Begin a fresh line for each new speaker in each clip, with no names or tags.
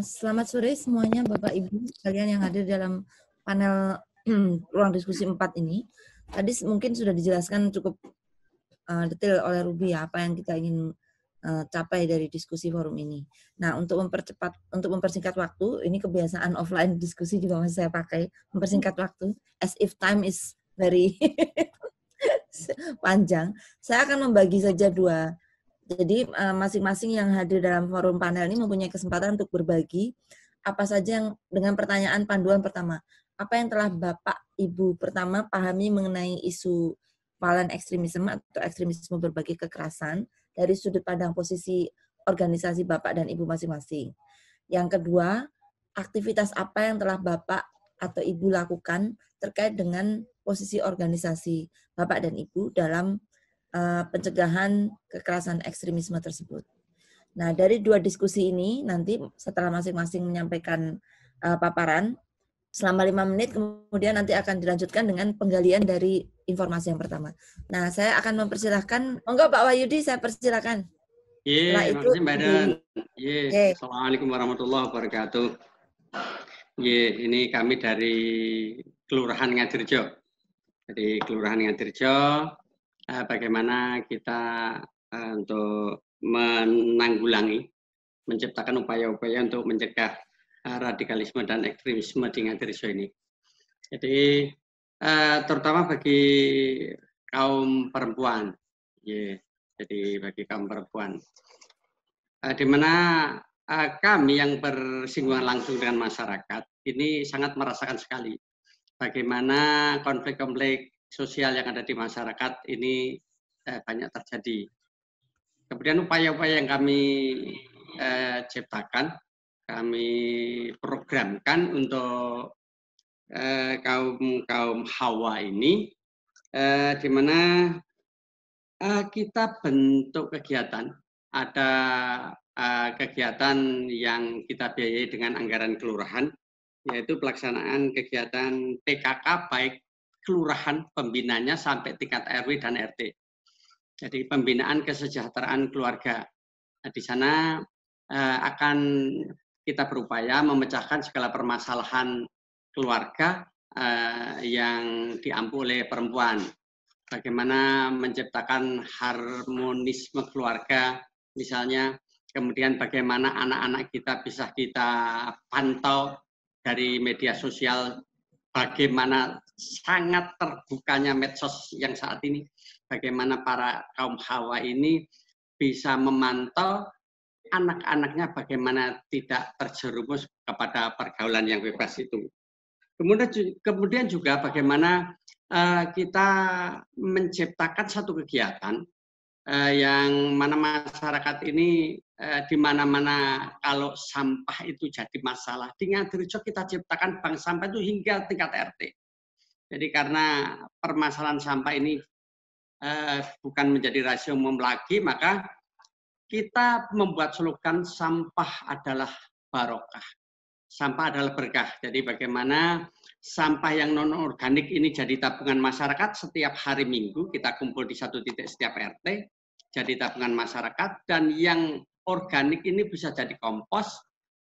Selamat sore semuanya Bapak Ibu sekalian yang hadir dalam panel ruang diskusi 4 ini. Tadi mungkin sudah dijelaskan cukup uh, detail oleh Ruby ya, apa yang kita ingin uh, capai dari diskusi forum ini. Nah, untuk mempercepat untuk mempersingkat waktu, ini kebiasaan offline diskusi juga masih saya pakai, mempersingkat waktu as if time is very panjang. Saya akan membagi saja dua jadi eh, masing-masing yang hadir dalam forum panel ini mempunyai kesempatan untuk berbagi apa saja yang dengan pertanyaan panduan pertama. Apa yang telah Bapak Ibu pertama pahami mengenai isu violent ekstremisme atau ekstremisme berbagai kekerasan dari sudut pandang posisi organisasi Bapak dan Ibu masing-masing. Yang kedua, aktivitas apa yang telah Bapak atau Ibu lakukan terkait dengan posisi organisasi Bapak dan Ibu dalam Eh, pencegahan kekerasan ekstremisme tersebut. Nah, dari dua diskusi ini nanti setelah masing-masing menyampaikan uh, paparan selama lima menit, kemudian nanti akan dilanjutkan dengan penggalian dari informasi yang pertama. Nah, saya akan mempersilahkan, monggo Pak Wahyudi, saya persilahkan.
Iya, yeah, terima kasih Mbak Dan. Iya, yeah. Okay. Assalamualaikum warahmatullahi wabarakatuh. Iya, yeah, ini kami dari Kelurahan Ngadirjo. Dari Kelurahan Ngadirjo, uh, bagaimana kita uh, untuk menanggulangi, menciptakan upaya-upaya untuk mencegah uh, radikalisme dan ekstremisme di Ngadiriso ini. Jadi uh, terutama bagi kaum perempuan, yeah. jadi bagi kaum perempuan, uh, di mana uh, kami yang bersinggungan langsung dengan masyarakat ini sangat merasakan sekali bagaimana konflik-konflik sosial yang ada di masyarakat ini eh, banyak terjadi. Kemudian upaya-upaya yang kami eh, ciptakan, kami programkan untuk eh, kaum kaum hawa ini, eh, di mana eh, kita bentuk kegiatan, ada eh, kegiatan yang kita biayai dengan anggaran kelurahan, yaitu pelaksanaan kegiatan PKK baik kelurahan pembinanya sampai tingkat RW dan RT. Jadi pembinaan kesejahteraan keluarga. Nah, di sana eh, akan kita berupaya memecahkan segala permasalahan keluarga eh, yang diampu oleh perempuan. Bagaimana menciptakan harmonisme keluarga, misalnya, kemudian bagaimana anak-anak kita bisa kita pantau dari media sosial bagaimana sangat terbukanya medsos yang saat ini, bagaimana para kaum hawa ini bisa memantau anak-anaknya bagaimana tidak terjerumus kepada pergaulan yang bebas itu. Kemudian, juga bagaimana eh, kita menciptakan satu kegiatan eh, yang mana masyarakat ini eh, di mana-mana kalau sampah itu jadi masalah. Di Ngadirjo kita ciptakan bank sampah itu hingga tingkat RT. Jadi karena permasalahan sampah ini eh, bukan menjadi rasio umum lagi, maka kita membuat slogan sampah adalah barokah. Sampah adalah berkah. Jadi bagaimana sampah yang non organik ini jadi tabungan masyarakat setiap hari Minggu kita kumpul di satu titik setiap RT jadi tabungan masyarakat dan yang organik ini bisa jadi kompos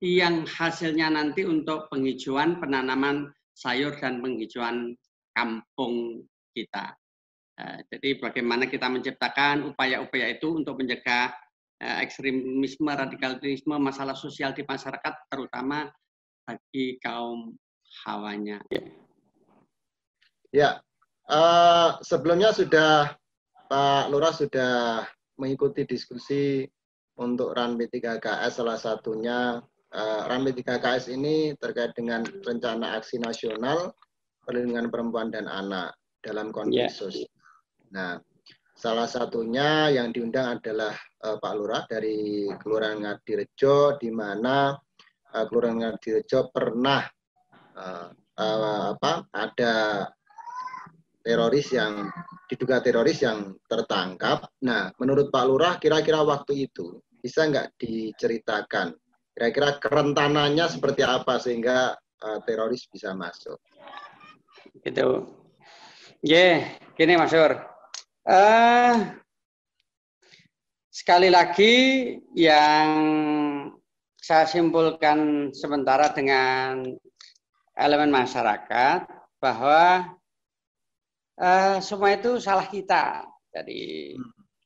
yang hasilnya nanti untuk penghijauan penanaman sayur dan penghijauan kampung kita. Eh, jadi bagaimana kita menciptakan upaya-upaya itu untuk menjaga eh, ekstremisme, radikalisme, masalah sosial di masyarakat, terutama bagi kaum hawanya.
Ya, uh, sebelumnya sudah Pak Lurah sudah mengikuti diskusi untuk RAN b 3 ks salah satunya uh, eh, RAN b 3 ks ini terkait dengan rencana aksi nasional perlindungan perempuan dan anak dalam konteks yeah. Nah, salah satunya yang diundang adalah uh, Pak Lurah dari Kelurahan Ngadirejo di mana uh, Kelurahan Ngadirejo pernah uh, uh, apa ada teroris yang diduga teroris yang tertangkap. Nah, menurut Pak Lurah kira-kira waktu itu bisa nggak diceritakan kira-kira kerentanannya seperti apa sehingga uh, teroris bisa masuk? Gitu. Ya, yeah, gini Mas Sur. Uh,
sekali lagi yang saya simpulkan sementara dengan elemen masyarakat bahwa uh, semua itu salah kita. Jadi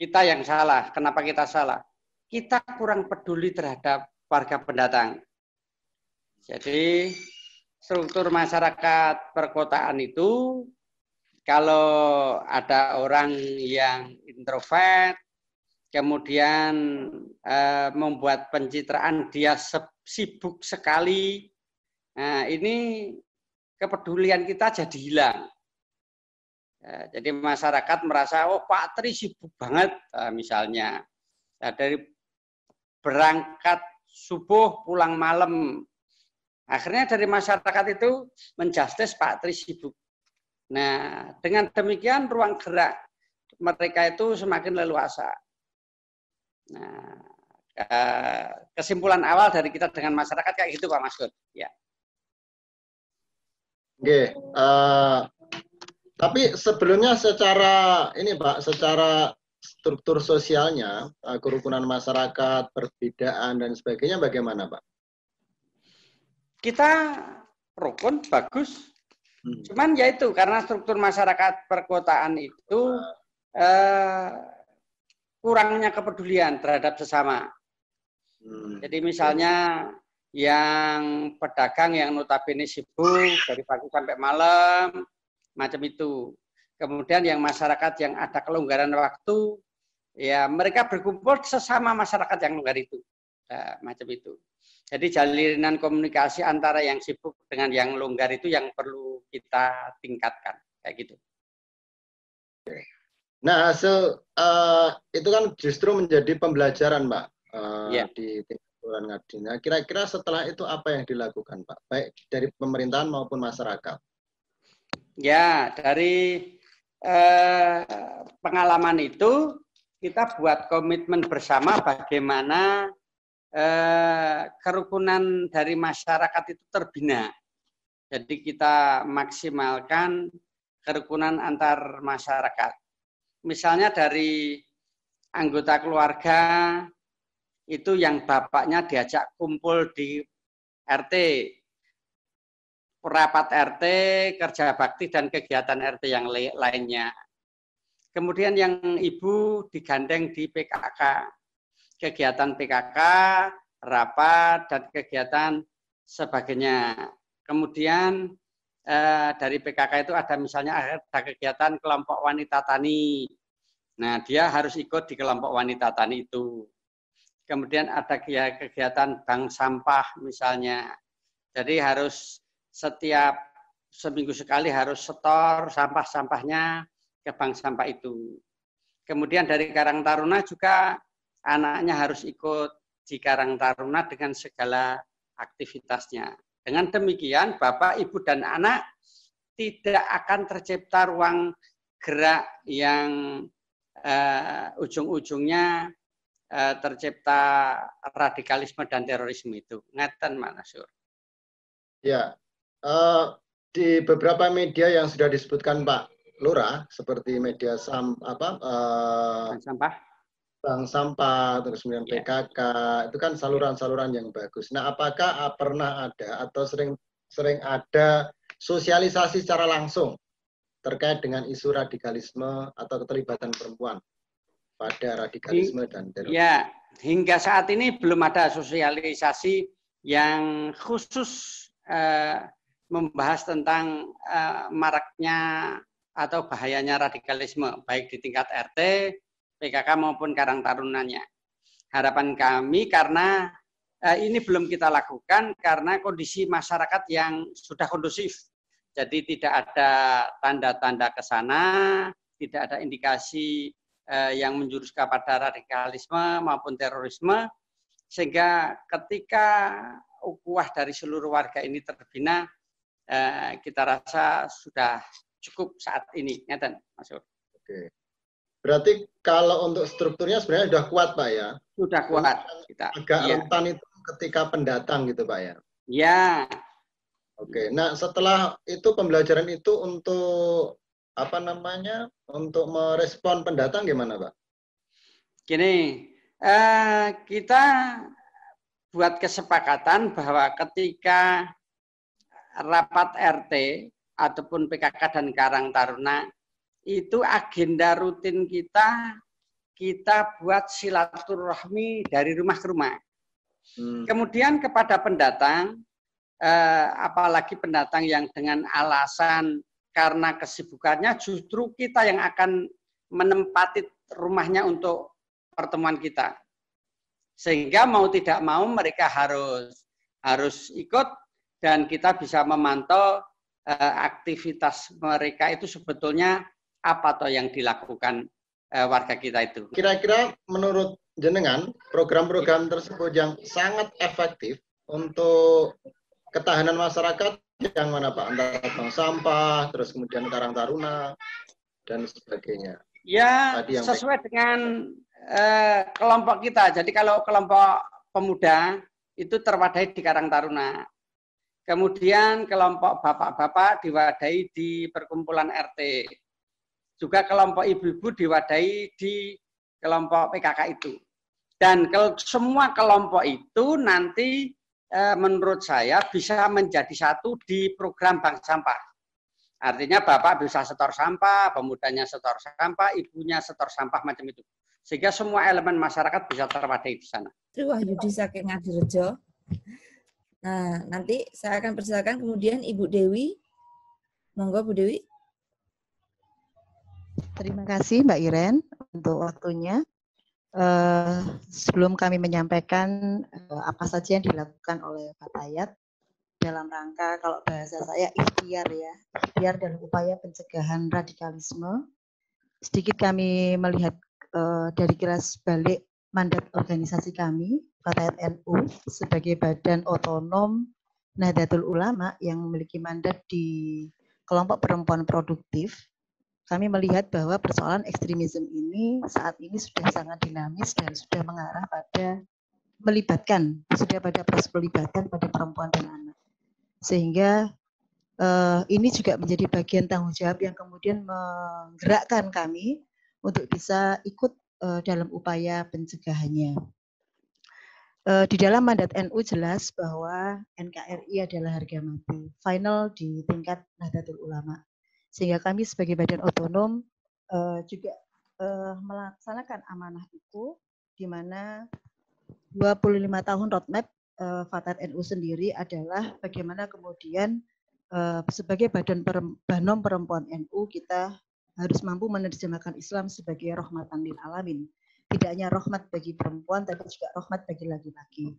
kita yang salah. Kenapa kita salah? Kita kurang peduli terhadap warga pendatang. Jadi struktur masyarakat perkotaan itu kalau ada orang yang introvert kemudian eh, membuat pencitraan dia sibuk sekali Nah, ini kepedulian kita jadi hilang. Ya, jadi masyarakat merasa, oh Pak Tri sibuk banget eh, misalnya. Nah, dari berangkat subuh pulang malam. Akhirnya dari masyarakat itu menjustis Pak Tri sibuk. Nah, dengan demikian ruang gerak mereka itu semakin leluasa. Nah, eh, kesimpulan awal dari kita dengan masyarakat kayak gitu Pak Masud. Ya.
Oke, uh, tapi sebelumnya secara ini Pak, secara struktur sosialnya, uh, kerukunan masyarakat, perbedaan dan sebagainya bagaimana Pak? Kita rukun bagus, hmm. cuman
ya itu karena struktur masyarakat perkotaan itu uh, kurangnya kepedulian terhadap sesama. Hmm. Jadi misalnya yang pedagang yang notabene sibuk dari pagi sampai malam, macam itu. Kemudian yang masyarakat yang ada kelonggaran waktu, ya mereka berkumpul sesama masyarakat yang longgar itu, nah, macam itu. Jadi jalinan komunikasi antara yang sibuk dengan yang longgar itu yang perlu kita
tingkatkan, kayak gitu. Nah, so uh, eh, itu kan justru menjadi pembelajaran, Mbak, uh, eh, yeah. di tingkat bulan ngadinya. kira-kira setelah itu apa yang dilakukan, Pak? Baik dari pemerintahan maupun masyarakat.
Ya, dari eh, pengalaman itu kita buat komitmen bersama bagaimana eh, kerukunan dari masyarakat itu terbina. Jadi kita maksimalkan kerukunan antar masyarakat. Misalnya dari anggota keluarga, itu yang bapaknya diajak kumpul di RT rapat RT, kerja bakti dan kegiatan RT yang lainnya. Kemudian yang ibu digandeng di PKK. Kegiatan PKK, rapat dan kegiatan sebagainya. Kemudian eh, dari PKK itu ada misalnya ada kegiatan kelompok wanita tani. Nah, dia harus ikut di kelompok wanita tani itu kemudian ada kegiatan bank sampah misalnya. Jadi harus setiap seminggu sekali harus setor sampah-sampahnya ke bank sampah itu. Kemudian dari Karang Taruna juga anaknya harus ikut di Karang Taruna dengan segala aktivitasnya. Dengan demikian, Bapak, Ibu, dan anak tidak akan tercipta ruang gerak yang uh, ujung-ujungnya Eh, tercipta radikalisme dan terorisme itu? Ngeten Pak Nasur.
Ya, uh, di beberapa media yang sudah disebutkan Pak Lura, seperti media sam, apa, uh, eh, Bang sampah, bank sampah, terus kemudian yeah. PKK, itu kan saluran-saluran yang bagus. Nah, apakah ah, pernah ada atau sering sering ada sosialisasi secara langsung terkait dengan isu radikalisme atau keterlibatan perempuan pada iya. radikalisme dan terorisme. Ya,
hingga saat ini belum ada sosialisasi yang khusus eh, membahas tentang eh, maraknya atau bahayanya radikalisme baik di tingkat RT, PKK maupun Karang Tarunanya. Harapan kami karena eh, ini belum kita lakukan karena kondisi masyarakat yang sudah kondusif. Jadi tidak ada tanda-tanda ke sana, tidak ada indikasi eh, yang menjurus kepada radikalisme maupun terorisme sehingga ketika ukuah dari seluruh warga ini terbina eh, kita rasa sudah
cukup saat ini dan Mas Oke. Berarti kalau untuk strukturnya sebenarnya sudah kuat Pak ya. Sudah kuat kita. Agak ya. rentan itu ketika pendatang gitu Pak ya. Ya. Oke. Nah, setelah itu pembelajaran itu untuk apa namanya untuk merespon pendatang gimana pak? Gini, eh, kita buat kesepakatan
bahwa ketika rapat RT ataupun PKK dan Karang Taruna itu agenda rutin kita kita buat silaturahmi dari rumah ke rumah. Hmm. Kemudian kepada pendatang, eh, apalagi pendatang yang dengan alasan karena kesibukannya justru kita yang akan menempati rumahnya untuk pertemuan kita. Sehingga mau tidak mau mereka harus harus ikut dan kita bisa memantau e, aktivitas mereka itu sebetulnya apa toh yang dilakukan e, warga kita itu.
Kira-kira menurut jenengan program-program tersebut yang sangat efektif untuk ketahanan masyarakat yang mana Pak antara bank sampah, terus kemudian Karang Taruna dan sebagainya.
Ya, Tadi yang sesuai dengan eh, kelompok kita. Jadi kalau kelompok pemuda itu terwadai di Karang Taruna. Kemudian kelompok bapak-bapak diwadai di perkumpulan RT. Juga kelompok ibu-ibu diwadai di kelompok PKK itu. Dan ke semua kelompok itu nanti Eh, menurut saya bisa menjadi satu di program bank sampah. Artinya bapak bisa setor sampah, pemudanya setor sampah, ibunya setor sampah macam itu. Sehingga semua elemen masyarakat bisa terwadai di sana.
Terima Yudi Saking Adirejo. Nah, nanti saya akan persilakan kemudian Ibu Dewi. Monggo Bu Dewi.
Terima kasih Mbak Iren untuk waktunya. Eh, sebelum kami menyampaikan uh, apa saja yang dilakukan oleh Fatayat dalam rangka kalau bahasa saya ikhtiar ya, ikhtiar dan upaya pencegahan radikalisme. Sedikit kami melihat uh, dari kelas balik mandat organisasi kami, Fatayat NU sebagai badan otonom Nahdlatul Ulama yang memiliki mandat di kelompok perempuan produktif kami melihat bahwa persoalan ekstremisme ini saat ini sudah sangat dinamis dan sudah mengarah pada melibatkan, sudah pada proses pelibatan pada perempuan dan anak. Sehingga eh, ini juga menjadi bagian tanggung jawab yang kemudian menggerakkan kami untuk bisa ikut eh, dalam upaya pencegahannya. Eh, di dalam mandat NU jelas bahwa NKRI adalah harga mati, final di tingkat Nahdlatul Ulama sehingga kami sebagai badan otonom uh, juga uh, melaksanakan amanah itu di mana 25 tahun roadmap uh, eh, Fatar NU sendiri adalah bagaimana kemudian uh, sebagai badan perempuan perempuan NU kita harus mampu menerjemahkan Islam sebagai rahmatan lil alamin. Tidak hanya rahmat bagi perempuan, tapi juga rahmat bagi laki-laki.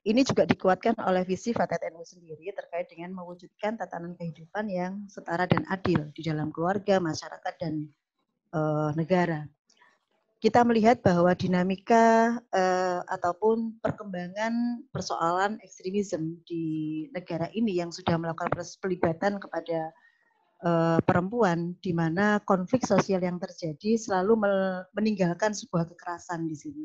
Ini juga dikuatkan oleh visi Fatet NU sendiri terkait dengan mewujudkan tatanan kehidupan yang setara dan adil di dalam keluarga, masyarakat, dan e, negara. Kita melihat bahwa dinamika e, ataupun perkembangan persoalan ekstremisme di negara ini yang sudah melakukan pelibatan kepada e, perempuan di mana konflik sosial yang terjadi selalu meninggalkan sebuah kekerasan di sini.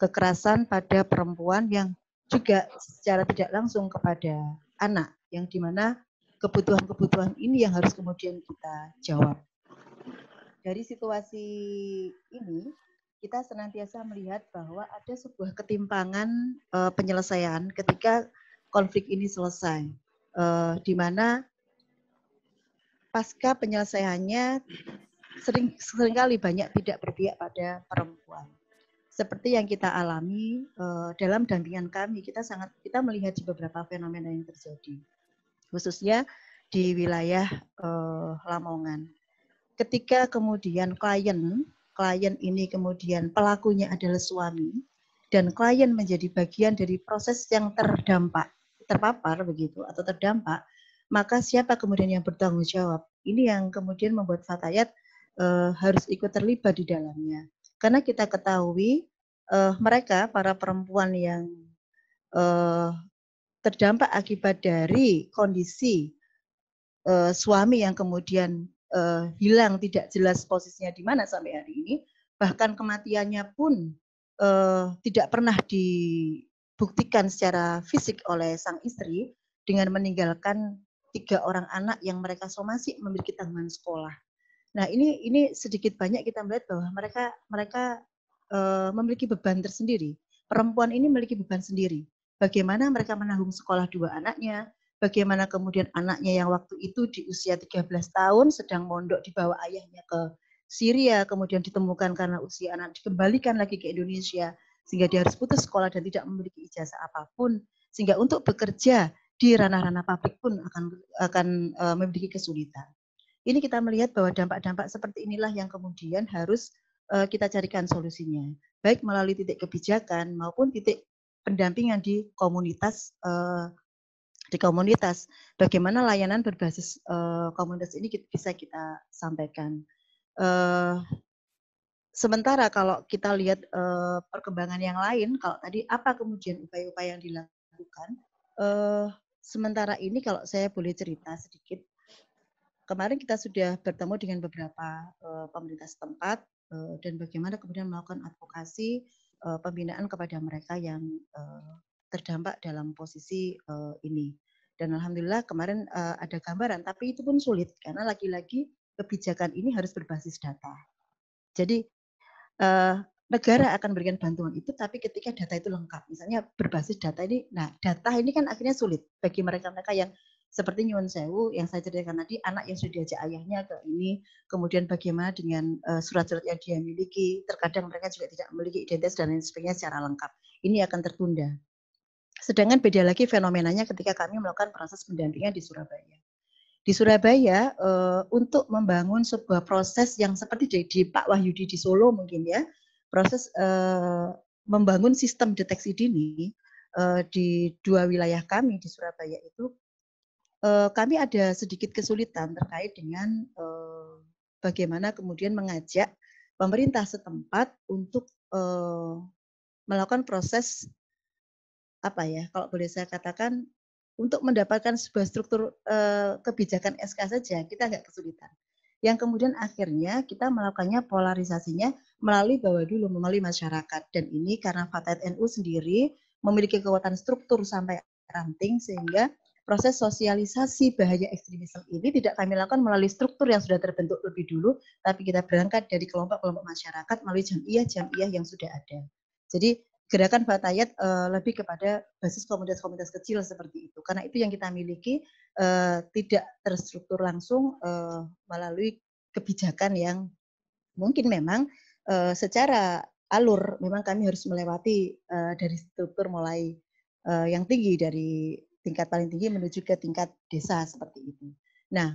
Kekerasan pada perempuan yang juga secara tidak langsung kepada anak yang dimana kebutuhan-kebutuhan ini yang harus kemudian kita jawab. Dari situasi ini kita senantiasa melihat bahwa ada sebuah ketimpangan e, penyelesaian ketika konflik ini selesai, E, di mana pasca penyelesaiannya sering seringkali banyak tidak berpihak pada perempuan seperti yang kita alami uh, dalam dampingan kami, kita sangat kita melihat di beberapa fenomena yang terjadi, khususnya di wilayah uh, Lamongan. Ketika kemudian klien, klien ini kemudian pelakunya adalah suami, dan klien menjadi bagian dari proses yang terdampak, terpapar begitu atau terdampak, maka siapa kemudian yang bertanggung jawab? Ini yang kemudian membuat Fatayat uh, harus ikut terlibat di dalamnya karena kita ketahui uh, mereka para perempuan yang uh, terdampak akibat dari kondisi uh, suami yang kemudian uh, hilang tidak jelas posisinya di mana sampai hari ini, bahkan kematiannya pun uh, tidak pernah dibuktikan secara fisik oleh sang istri dengan meninggalkan tiga orang anak yang mereka somasi memiliki tanggungan sekolah. Nah ini ini sedikit banyak kita melihat bahwa mereka mereka uh, memiliki beban tersendiri. Perempuan ini memiliki beban sendiri. Bagaimana mereka menanggung sekolah dua anaknya, bagaimana kemudian anaknya yang waktu itu di usia 13 tahun sedang mondok dibawa ayahnya ke Syria, kemudian ditemukan karena usia anak dikembalikan lagi ke Indonesia, sehingga dia harus putus sekolah dan tidak memiliki ijazah apapun, sehingga untuk bekerja di ranah-ranah publik pun akan akan uh, memiliki kesulitan. Ini kita melihat bahwa dampak-dampak seperti inilah yang kemudian harus uh, kita carikan solusinya, baik melalui titik kebijakan maupun titik pendampingan di komunitas uh, di komunitas. Bagaimana layanan berbasis uh, komunitas ini kita, bisa kita sampaikan. Uh, sementara kalau kita lihat uh, perkembangan yang lain, kalau tadi apa kemudian upaya-upaya yang dilakukan? Uh, sementara ini kalau saya boleh cerita sedikit kemarin kita sudah bertemu dengan beberapa uh, pemerintah setempat uh, dan bagaimana kemudian melakukan advokasi uh, pembinaan kepada mereka yang uh, terdampak dalam posisi uh, ini. Dan alhamdulillah kemarin uh, ada gambaran, tapi itu pun sulit karena lagi-lagi kebijakan ini harus berbasis data. Jadi uh, negara akan berikan bantuan itu, tapi ketika data itu lengkap, misalnya berbasis data ini, nah data ini kan akhirnya sulit bagi mereka-mereka yang seperti nyuwun sewu yang saya ceritakan tadi anak yang sudah diajak ayahnya ke ini kemudian bagaimana dengan eh, surat-surat yang dia miliki terkadang mereka juga tidak memiliki identitas dan lain sebagainya secara lengkap ini akan tertunda sedangkan beda lagi fenomenanya ketika kami melakukan proses pendampingan di Surabaya di Surabaya eh, untuk membangun sebuah proses yang seperti di, di Pak Wahyudi di Solo mungkin ya proses eh, membangun sistem deteksi dini di dua wilayah kami di Surabaya itu Eh, kami ada sedikit kesulitan terkait dengan eh, bagaimana kemudian mengajak pemerintah setempat untuk eh, melakukan proses apa ya kalau boleh saya katakan untuk mendapatkan sebuah struktur kebijakan SK saja kita agak kesulitan yang kemudian akhirnya kita melakukannya polarisasinya melalui bawah dulu melalui masyarakat dan ini karena fatet NU sendiri memiliki kekuatan struktur sampai ranting sehingga proses sosialisasi bahaya ekstremisme ini tidak kami lakukan melalui struktur yang sudah terbentuk lebih dulu, tapi kita berangkat dari kelompok-kelompok masyarakat melalui jam jam jamiah yang sudah ada. Jadi gerakan Batayat uh, eh, lebih kepada basis komunitas-komunitas kecil seperti itu. Karena itu yang kita miliki uh, tidak terstruktur langsung uh, melalui kebijakan yang mungkin memang uh, secara alur memang kami harus melewati uh, dari struktur mulai yang tinggi dari tingkat paling tinggi menuju ke tingkat desa seperti itu. Nah,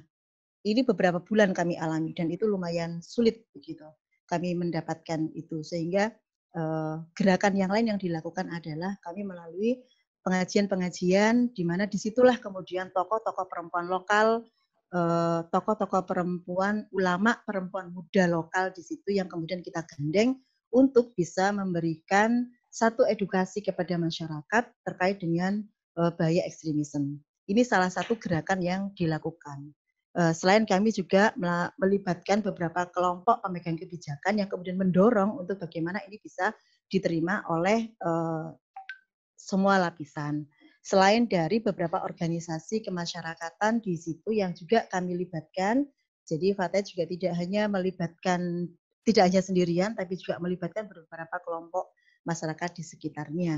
ini beberapa bulan kami alami dan itu lumayan sulit begitu. Kami mendapatkan itu sehingga eh, gerakan yang lain yang dilakukan adalah kami melalui pengajian-pengajian di mana disitulah kemudian tokoh-tokoh perempuan lokal, eh, tokoh-tokoh perempuan ulama, perempuan muda lokal di situ yang kemudian kita gandeng untuk bisa memberikan satu edukasi kepada masyarakat terkait dengan Eh, bahaya ekstremisme. Ini salah satu gerakan yang dilakukan. Eh, selain kami juga melibatkan beberapa kelompok pemegang kebijakan yang kemudian mendorong untuk bagaimana ini bisa diterima oleh eh, semua lapisan. Selain dari beberapa organisasi kemasyarakatan di situ yang juga kami libatkan, jadi Fatih juga tidak hanya melibatkan tidak hanya sendirian, tapi juga melibatkan beberapa kelompok masyarakat di sekitarnya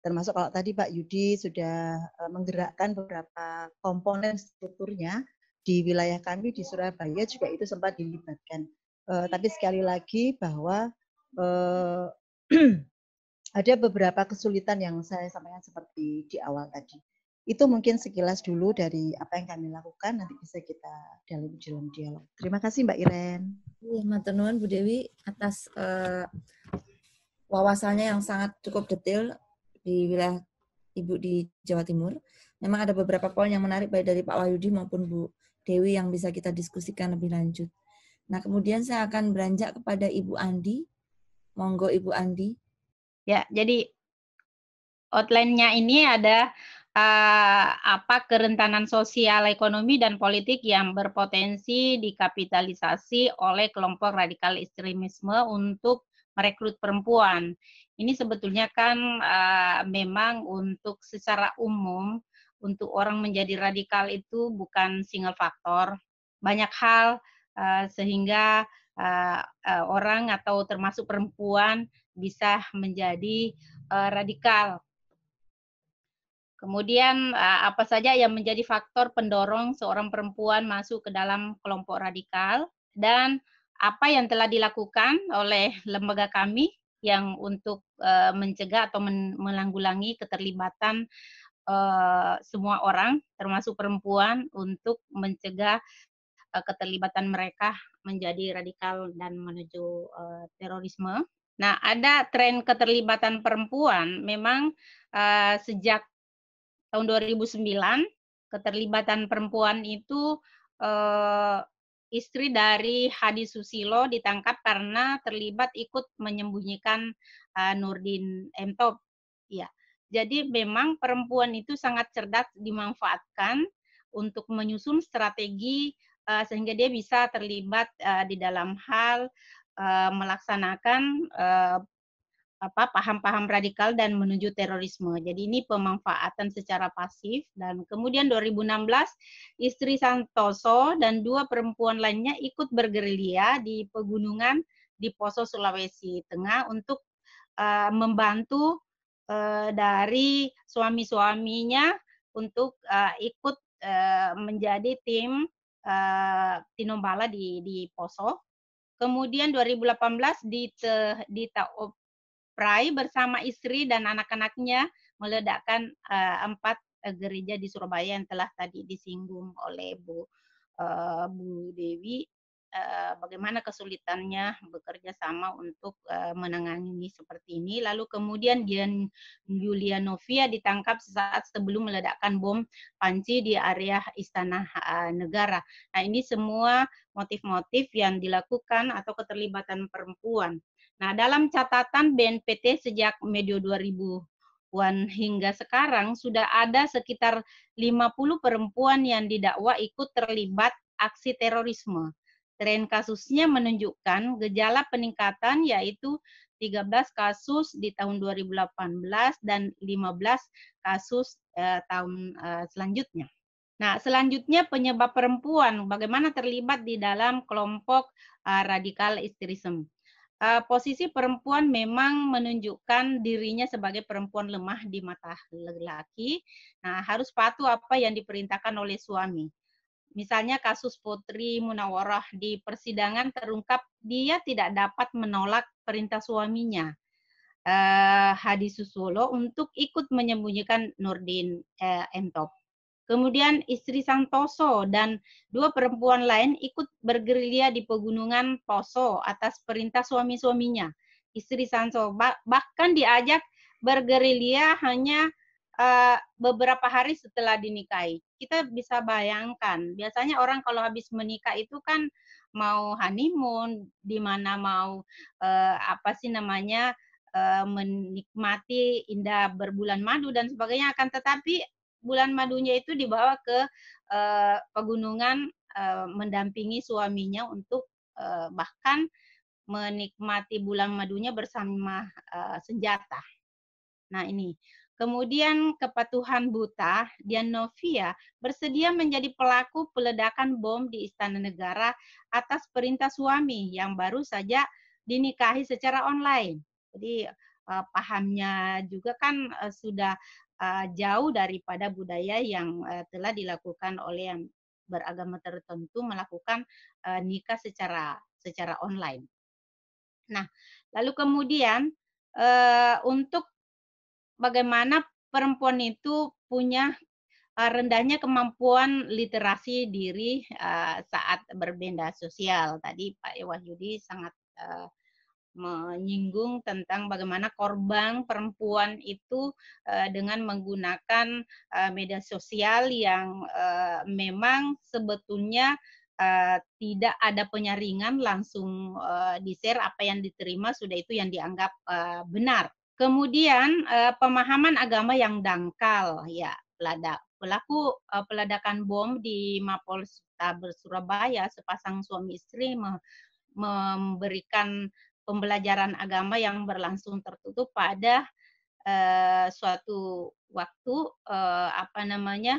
termasuk kalau tadi Pak Yudi sudah eh, menggerakkan beberapa komponen strukturnya di wilayah kami di Surabaya juga itu sempat dilibatkan. Uh, tapi sekali lagi bahwa uh, ada beberapa kesulitan yang saya sampaikan seperti di awal tadi. Itu mungkin sekilas dulu dari apa yang kami lakukan, nanti bisa kita dalami dalam dialog.
Terima kasih Mbak Iren. Iya, Terima kasih Bu Dewi atas uh, wawasannya yang sangat cukup detail di wilayah Ibu di Jawa Timur. Memang ada beberapa poin yang menarik baik dari Pak Wahyudi maupun Bu Dewi yang bisa kita diskusikan lebih lanjut. Nah, kemudian saya akan beranjak kepada Ibu Andi.
Monggo Ibu Andi. Ya, jadi outline-nya ini ada uh, apa kerentanan sosial ekonomi dan politik yang berpotensi dikapitalisasi oleh kelompok radikal ekstremisme untuk merekrut perempuan. Ini sebetulnya kan uh, memang untuk secara umum untuk orang menjadi radikal itu bukan single faktor, banyak hal uh, sehingga uh, uh, orang atau termasuk perempuan bisa menjadi uh, radikal. Kemudian uh, apa saja yang menjadi faktor pendorong seorang perempuan masuk ke dalam kelompok radikal dan apa yang telah dilakukan oleh lembaga kami yang untuk uh, mencegah atau men melanggulangi keterlibatan uh, semua orang, termasuk perempuan, untuk mencegah uh, keterlibatan mereka menjadi radikal dan menuju uh, terorisme. Nah, ada tren keterlibatan perempuan memang uh, sejak tahun 2009 keterlibatan perempuan itu uh, istri dari Hadi Susilo ditangkap karena terlibat ikut menyembunyikan uh, Nurdin M. Ya. Jadi memang perempuan itu sangat cerdas dimanfaatkan untuk menyusun strategi uh, sehingga dia bisa terlibat uh, di dalam hal uh, melaksanakan uh, apa paham-paham radikal dan menuju terorisme. Jadi ini pemanfaatan secara pasif dan kemudian 2016 istri Santoso dan dua perempuan lainnya ikut bergerilya di pegunungan di Poso Sulawesi Tengah untuk uh, membantu uh, dari suami-suaminya untuk uh, ikut uh, menjadi tim uh, Tinombala di di Poso. Kemudian 2018 di di Prai bersama istri dan anak-anaknya meledakkan uh, empat uh, gereja di Surabaya yang telah tadi disinggung oleh Bu uh, Bu Dewi uh, bagaimana kesulitannya bekerja sama untuk uh, menangani seperti ini lalu kemudian Gian Julianovia ditangkap saat sebelum meledakkan bom panci di area istana uh, negara. Nah, ini semua motif-motif yang dilakukan atau keterlibatan perempuan Nah, dalam catatan BNPT sejak medio 2000 hingga sekarang sudah ada sekitar 50 perempuan yang didakwa ikut terlibat aksi terorisme. Tren kasusnya menunjukkan gejala peningkatan yaitu 13 kasus di tahun 2018 dan 15 kasus eh, tahun eh, selanjutnya. Nah, selanjutnya penyebab perempuan bagaimana terlibat di dalam kelompok eh, radikal istrisme. Eh, posisi perempuan memang menunjukkan dirinya sebagai perempuan lemah di mata lelaki. Nah, harus patuh apa yang diperintahkan oleh suami. Misalnya kasus Putri Munawarah di persidangan terungkap dia tidak dapat menolak perintah suaminya. Eh, Hadi Susolo untuk ikut menyembunyikan Nurdin eh, Emtop. Kemudian istri Santoso dan dua perempuan lain ikut bergerilya di pegunungan Poso atas perintah suami-suaminya. Istri Santoso bahkan diajak bergerilya hanya eh, beberapa hari setelah dinikahi. Kita bisa bayangkan, biasanya orang kalau habis menikah itu kan mau honeymoon, di mana mau eh, apa sih namanya eh, menikmati indah berbulan madu dan sebagainya akan tetapi bulan madunya itu dibawa ke uh, pegunungan uh, mendampingi suaminya untuk uh, bahkan menikmati bulan madunya bersama uh, senjata. Nah ini. Kemudian kepatuhan buta, Novia bersedia menjadi pelaku peledakan bom di Istana Negara atas perintah suami yang baru saja dinikahi secara online. Jadi pahamnya juga kan sudah uh, jauh daripada budaya yang uh, telah dilakukan oleh yang beragama tertentu melakukan uh, nikah secara secara online. Nah, lalu kemudian uh, untuk bagaimana perempuan itu punya rendahnya kemampuan literasi diri uh, saat berbenda sosial. Tadi Pak Wahyudi sangat uh, menyinggung tentang bagaimana korban perempuan itu eh, dengan menggunakan eh, media sosial yang eh, memang sebetulnya tidak ada penyaringan langsung di share apa yang diterima sudah itu yang dianggap benar. Kemudian pemahaman agama yang dangkal ya pelaku peladakan peledakan bom di Mapolstabes Surabaya sepasang suami istri memberikan pembelajaran agama yang berlangsung tertutup pada uh, suatu waktu uh, apa namanya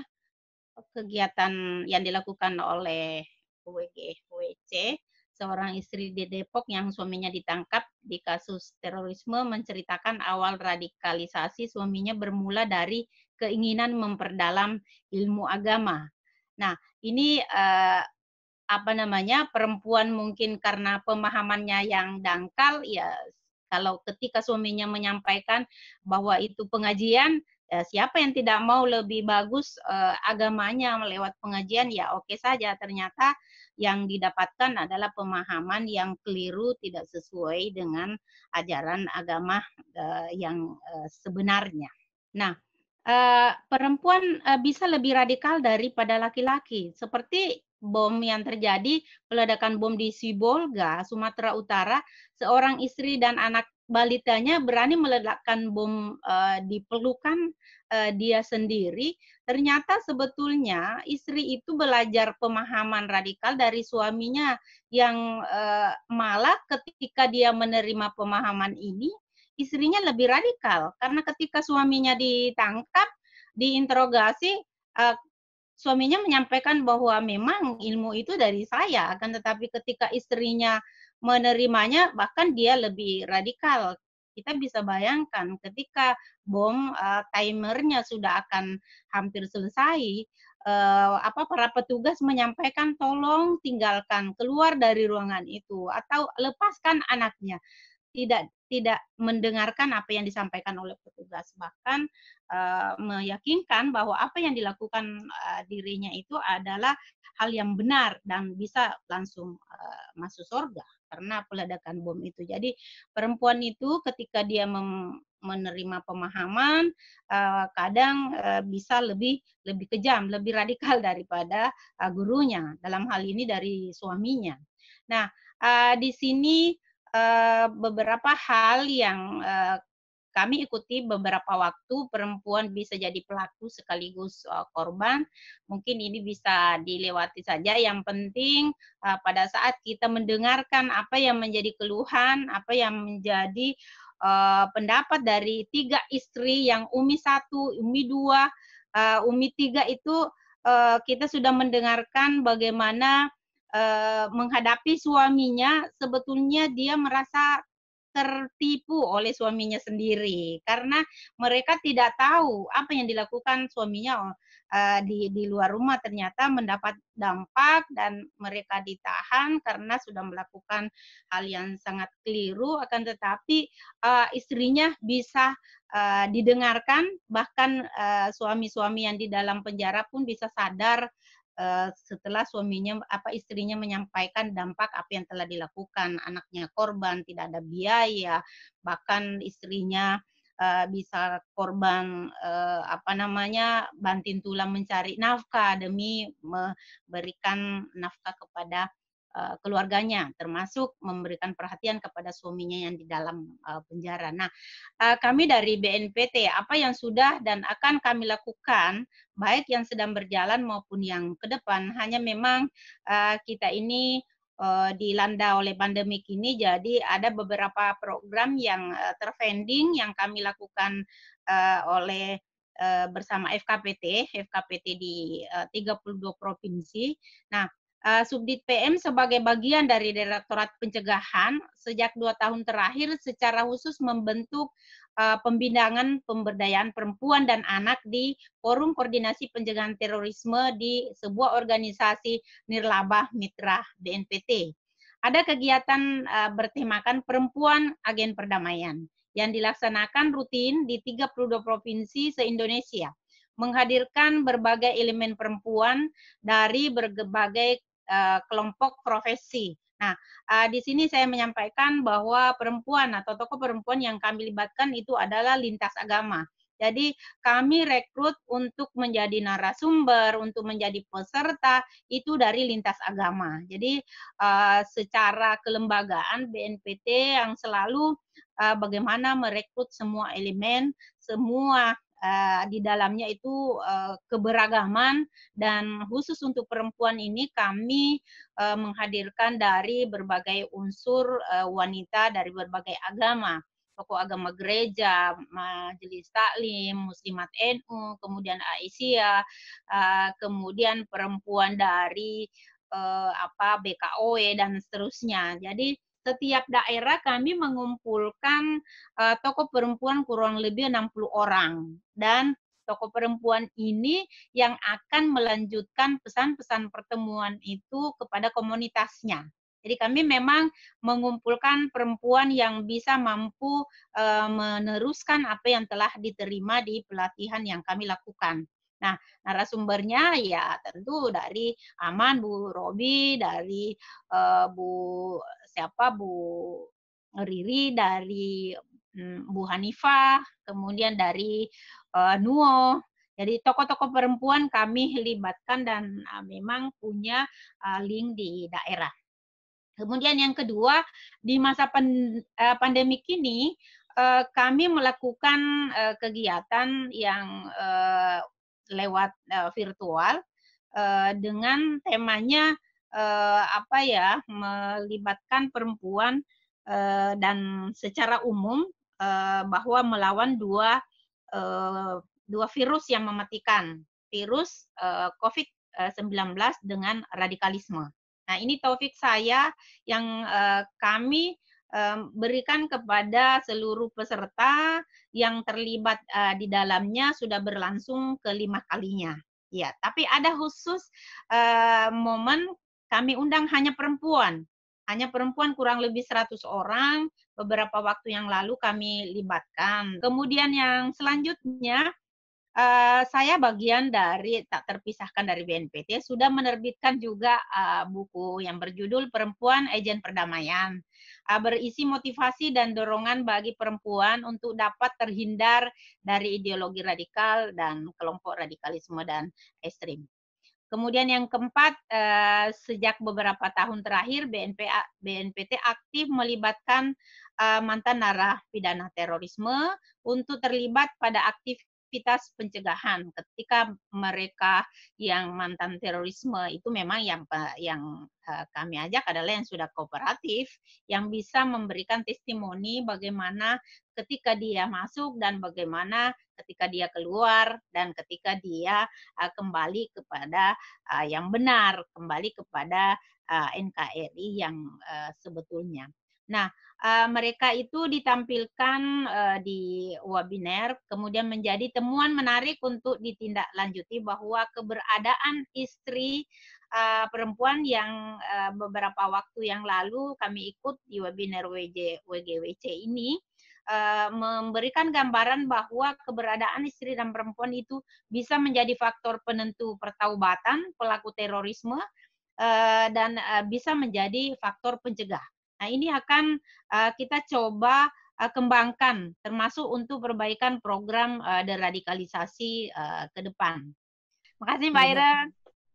kegiatan yang dilakukan oleh WG e e seorang istri di Depok yang suaminya ditangkap di kasus terorisme menceritakan awal radikalisasi suaminya bermula dari keinginan memperdalam ilmu agama. Nah, ini eh, apa namanya perempuan mungkin karena pemahamannya yang dangkal ya kalau ketika suaminya menyampaikan bahwa itu pengajian ya siapa yang tidak mau lebih bagus eh, agamanya lewat pengajian ya oke saja ternyata yang didapatkan adalah pemahaman yang keliru tidak sesuai dengan ajaran agama eh, yang eh, sebenarnya nah eh, perempuan eh, bisa lebih radikal daripada laki-laki seperti bom yang terjadi, peledakan bom di Sibolga, Sumatera Utara, seorang istri dan anak balitanya berani meledakkan bom uh, di pelukan uh, dia sendiri. Ternyata sebetulnya istri itu belajar pemahaman radikal dari suaminya yang uh, malah ketika dia menerima pemahaman ini, istrinya lebih radikal karena ketika suaminya ditangkap, diinterogasi, uh, suaminya menyampaikan bahwa memang ilmu itu dari saya, akan tetapi ketika istrinya menerimanya bahkan dia lebih radikal. Kita bisa bayangkan ketika bom uh, timernya sudah akan hampir selesai, uh, apa para petugas menyampaikan tolong tinggalkan keluar dari ruangan itu atau lepaskan anaknya tidak tidak mendengarkan apa yang disampaikan oleh petugas bahkan uh, meyakinkan bahwa apa yang dilakukan uh, dirinya itu adalah hal yang benar dan bisa langsung uh, masuk surga karena peledakan bom itu jadi perempuan itu ketika dia mem menerima pemahaman kadang bisa lebih lebih kejam lebih radikal daripada gurunya dalam hal ini dari suaminya nah di sini Eh, beberapa hal yang eh, kami ikuti beberapa waktu perempuan bisa jadi pelaku sekaligus eh, korban. Mungkin ini bisa dilewati saja. Yang penting pada saat kita mendengarkan apa yang menjadi keluhan, apa yang menjadi pendapat dari tiga istri yang Umi satu, Umi dua, Umi tiga itu kita sudah mendengarkan bagaimana Eh, menghadapi suaminya sebetulnya dia merasa tertipu oleh suaminya sendiri karena mereka tidak tahu apa yang dilakukan suaminya uh, di di luar rumah ternyata mendapat dampak dan mereka ditahan karena sudah melakukan hal yang sangat keliru akan tetapi uh, istrinya bisa uh, didengarkan bahkan suami-suami yang di dalam penjara pun bisa sadar Eh, setelah suaminya apa istrinya menyampaikan dampak apa yang telah dilakukan anaknya korban tidak ada biaya bahkan istrinya uh, bisa korban uh, apa namanya banting tulang mencari nafkah demi memberikan nafkah kepada Eh, keluarganya, termasuk memberikan perhatian kepada suaminya yang di dalam eh, penjara. Nah, eh, kami dari BNPT, apa yang sudah dan akan kami lakukan, baik yang sedang berjalan maupun yang ke depan, hanya memang kita ini dilanda oleh pandemi ini, jadi ada beberapa program yang terpending yang kami lakukan oleh bersama FKPT, FKPT di 32 provinsi. Nah, Eh, Subdit PM sebagai bagian dari Direktorat Pencegahan sejak dua tahun terakhir secara khusus membentuk uh, pembinaan pemberdayaan perempuan dan anak di Forum Koordinasi Pencegahan Terorisme di sebuah organisasi nirlaba mitra BNPT. Ada kegiatan uh, bertemakan perempuan agen perdamaian yang dilaksanakan rutin di 32 provinsi se-Indonesia menghadirkan berbagai elemen perempuan dari berbagai Eh, kelompok profesi. Nah, eh, di sini saya menyampaikan bahwa perempuan atau tokoh perempuan yang kami libatkan itu adalah lintas agama. Jadi kami rekrut untuk menjadi narasumber, untuk menjadi peserta itu dari lintas agama. Jadi eh, secara kelembagaan BNPT yang selalu bagaimana merekrut semua elemen, semua uh, di dalamnya itu uh, keberagaman dan khusus untuk perempuan ini kami uh, menghadirkan dari berbagai unsur uh, wanita dari berbagai agama tokoh agama gereja, majelis taklim, muslimat NU, kemudian Aisyah, uh, kemudian perempuan dari uh, apa BKOE dan seterusnya. Jadi setiap daerah kami mengumpulkan uh, tokoh perempuan kurang lebih 60 orang dan tokoh perempuan ini yang akan melanjutkan pesan-pesan pertemuan itu kepada komunitasnya. Jadi kami memang mengumpulkan perempuan yang bisa mampu uh, meneruskan apa yang telah diterima di pelatihan yang kami lakukan. Nah, narasumbernya ya tentu dari Aman, Bu Robi, dari uh, Bu siapa Bu Riri dari mmm, Bu Hanifah, kemudian dari uh, Nuo. Jadi tokoh-tokoh perempuan kami libatkan dan uh, memang punya uh, link di daerah. Kemudian yang kedua, di masa pandemi ini kami melakukan kegiatan yang lewat virtual dengan temanya eh, apa ya melibatkan perempuan eh, dan secara umum eh, bahwa melawan dua eh, dua virus yang mematikan virus eh, COVID-19 eh, dengan radikalisme. Nah ini taufik saya yang eh, kami eh, berikan kepada seluruh peserta yang terlibat uh, di dalamnya sudah berlangsung kelima kalinya. Ya, tapi ada khusus uh, momen kami undang hanya perempuan. Hanya perempuan kurang lebih 100 orang. Beberapa waktu yang lalu kami libatkan. Kemudian yang selanjutnya, eh, saya bagian dari tak terpisahkan dari BNPT sudah menerbitkan juga eh, buku yang berjudul Perempuan Ejen Perdamaian eh, berisi motivasi dan dorongan bagi perempuan untuk dapat terhindar dari ideologi radikal dan kelompok radikalisme dan ekstrim. Kemudian yang keempat, eh, sejak beberapa tahun terakhir BNPT aktif melibatkan mantan eh, mantan narapidana terorisme untuk terlibat pada aktif aktivitas pencegahan ketika mereka yang mantan terorisme itu memang yang yang eh, kami ajak adalah yang sudah kooperatif yang bisa memberikan testimoni bagaimana ketika dia masuk dan bagaimana ketika dia keluar dan ketika dia eh, kembali kepada eh, yang benar, kembali kepada NKRI yang sebetulnya. Nah, uh, mereka itu ditampilkan uh, di webinar, kemudian menjadi temuan menarik untuk ditindaklanjuti bahwa keberadaan istri uh, perempuan yang uh, beberapa waktu yang lalu kami ikut di webinar WG, WGWC ini memberikan gambaran bahwa keberadaan istri dan perempuan itu bisa menjadi faktor penentu pertaubatan pelaku terorisme dan bisa menjadi faktor pencegah Nah, ini akan uh, kita coba uh, kembangkan termasuk untuk perbaikan program uh, deradikalisasi uh, ke depan. Makasih Mbak Ira.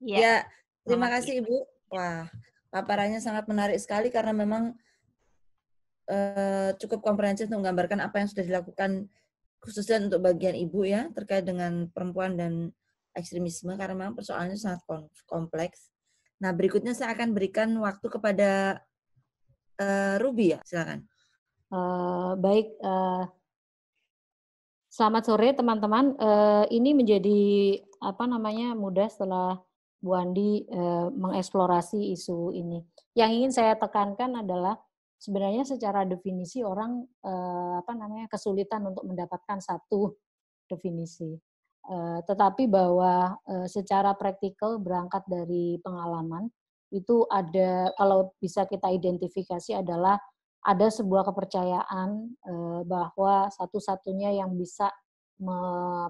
Ya. ya, terima kasih Ibu. Wah, paparannya sangat menarik sekali karena memang uh, cukup komprehensif untuk menggambarkan apa yang sudah dilakukan khususnya untuk bagian ibu ya terkait dengan perempuan dan ekstremisme karena memang persoalannya sangat kompleks. Nah, berikutnya saya akan berikan waktu kepada uh, Ruby ya, silakan. Uh, baik,
uh, selamat sore teman-teman. Uh, ini menjadi apa namanya mudah setelah Bu Andi uh, mengeksplorasi isu ini. Yang ingin saya tekankan adalah sebenarnya secara definisi orang uh, apa namanya kesulitan untuk mendapatkan satu definisi. Uh, tetapi bahwa uh, secara praktikal berangkat dari pengalaman itu ada kalau bisa kita identifikasi adalah ada sebuah kepercayaan eh, bahwa satu-satunya yang bisa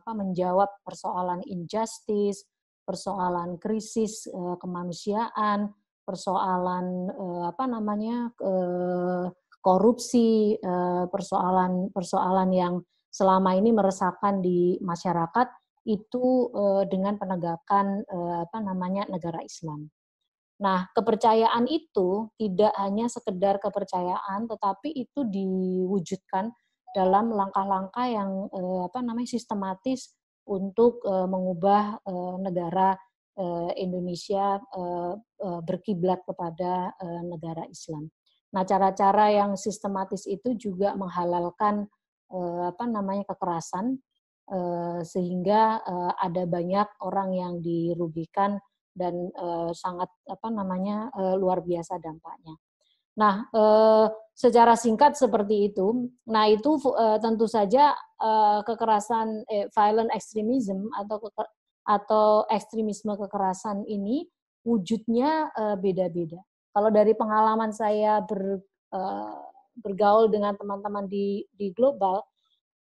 menjawab persoalan injustice, persoalan krisis eh, kemanusiaan, persoalan eh, apa namanya korupsi, persoalan persoalan yang selama ini meresahkan di masyarakat itu dengan penegakan apa namanya negara Islam. Nah, kepercayaan itu tidak hanya sekedar kepercayaan, tetapi itu diwujudkan dalam langkah-langkah yang eh, apa namanya sistematis untuk eh, mengubah eh, negara Indonesia berkiblat kepada negara Islam. Nah, cara-cara yang sistematis itu juga menghalalkan apa namanya kekerasan sehingga ada banyak orang yang dirugikan dan uh, sangat apa namanya uh, luar biasa dampaknya. Nah, uh, secara singkat seperti itu. Nah, itu uh, tentu saja uh, kekerasan eh, violent extremism atau atau ekstremisme kekerasan ini wujudnya beda-beda. Uh, Kalau dari pengalaman saya ber, uh, bergaul dengan teman-teman di di global,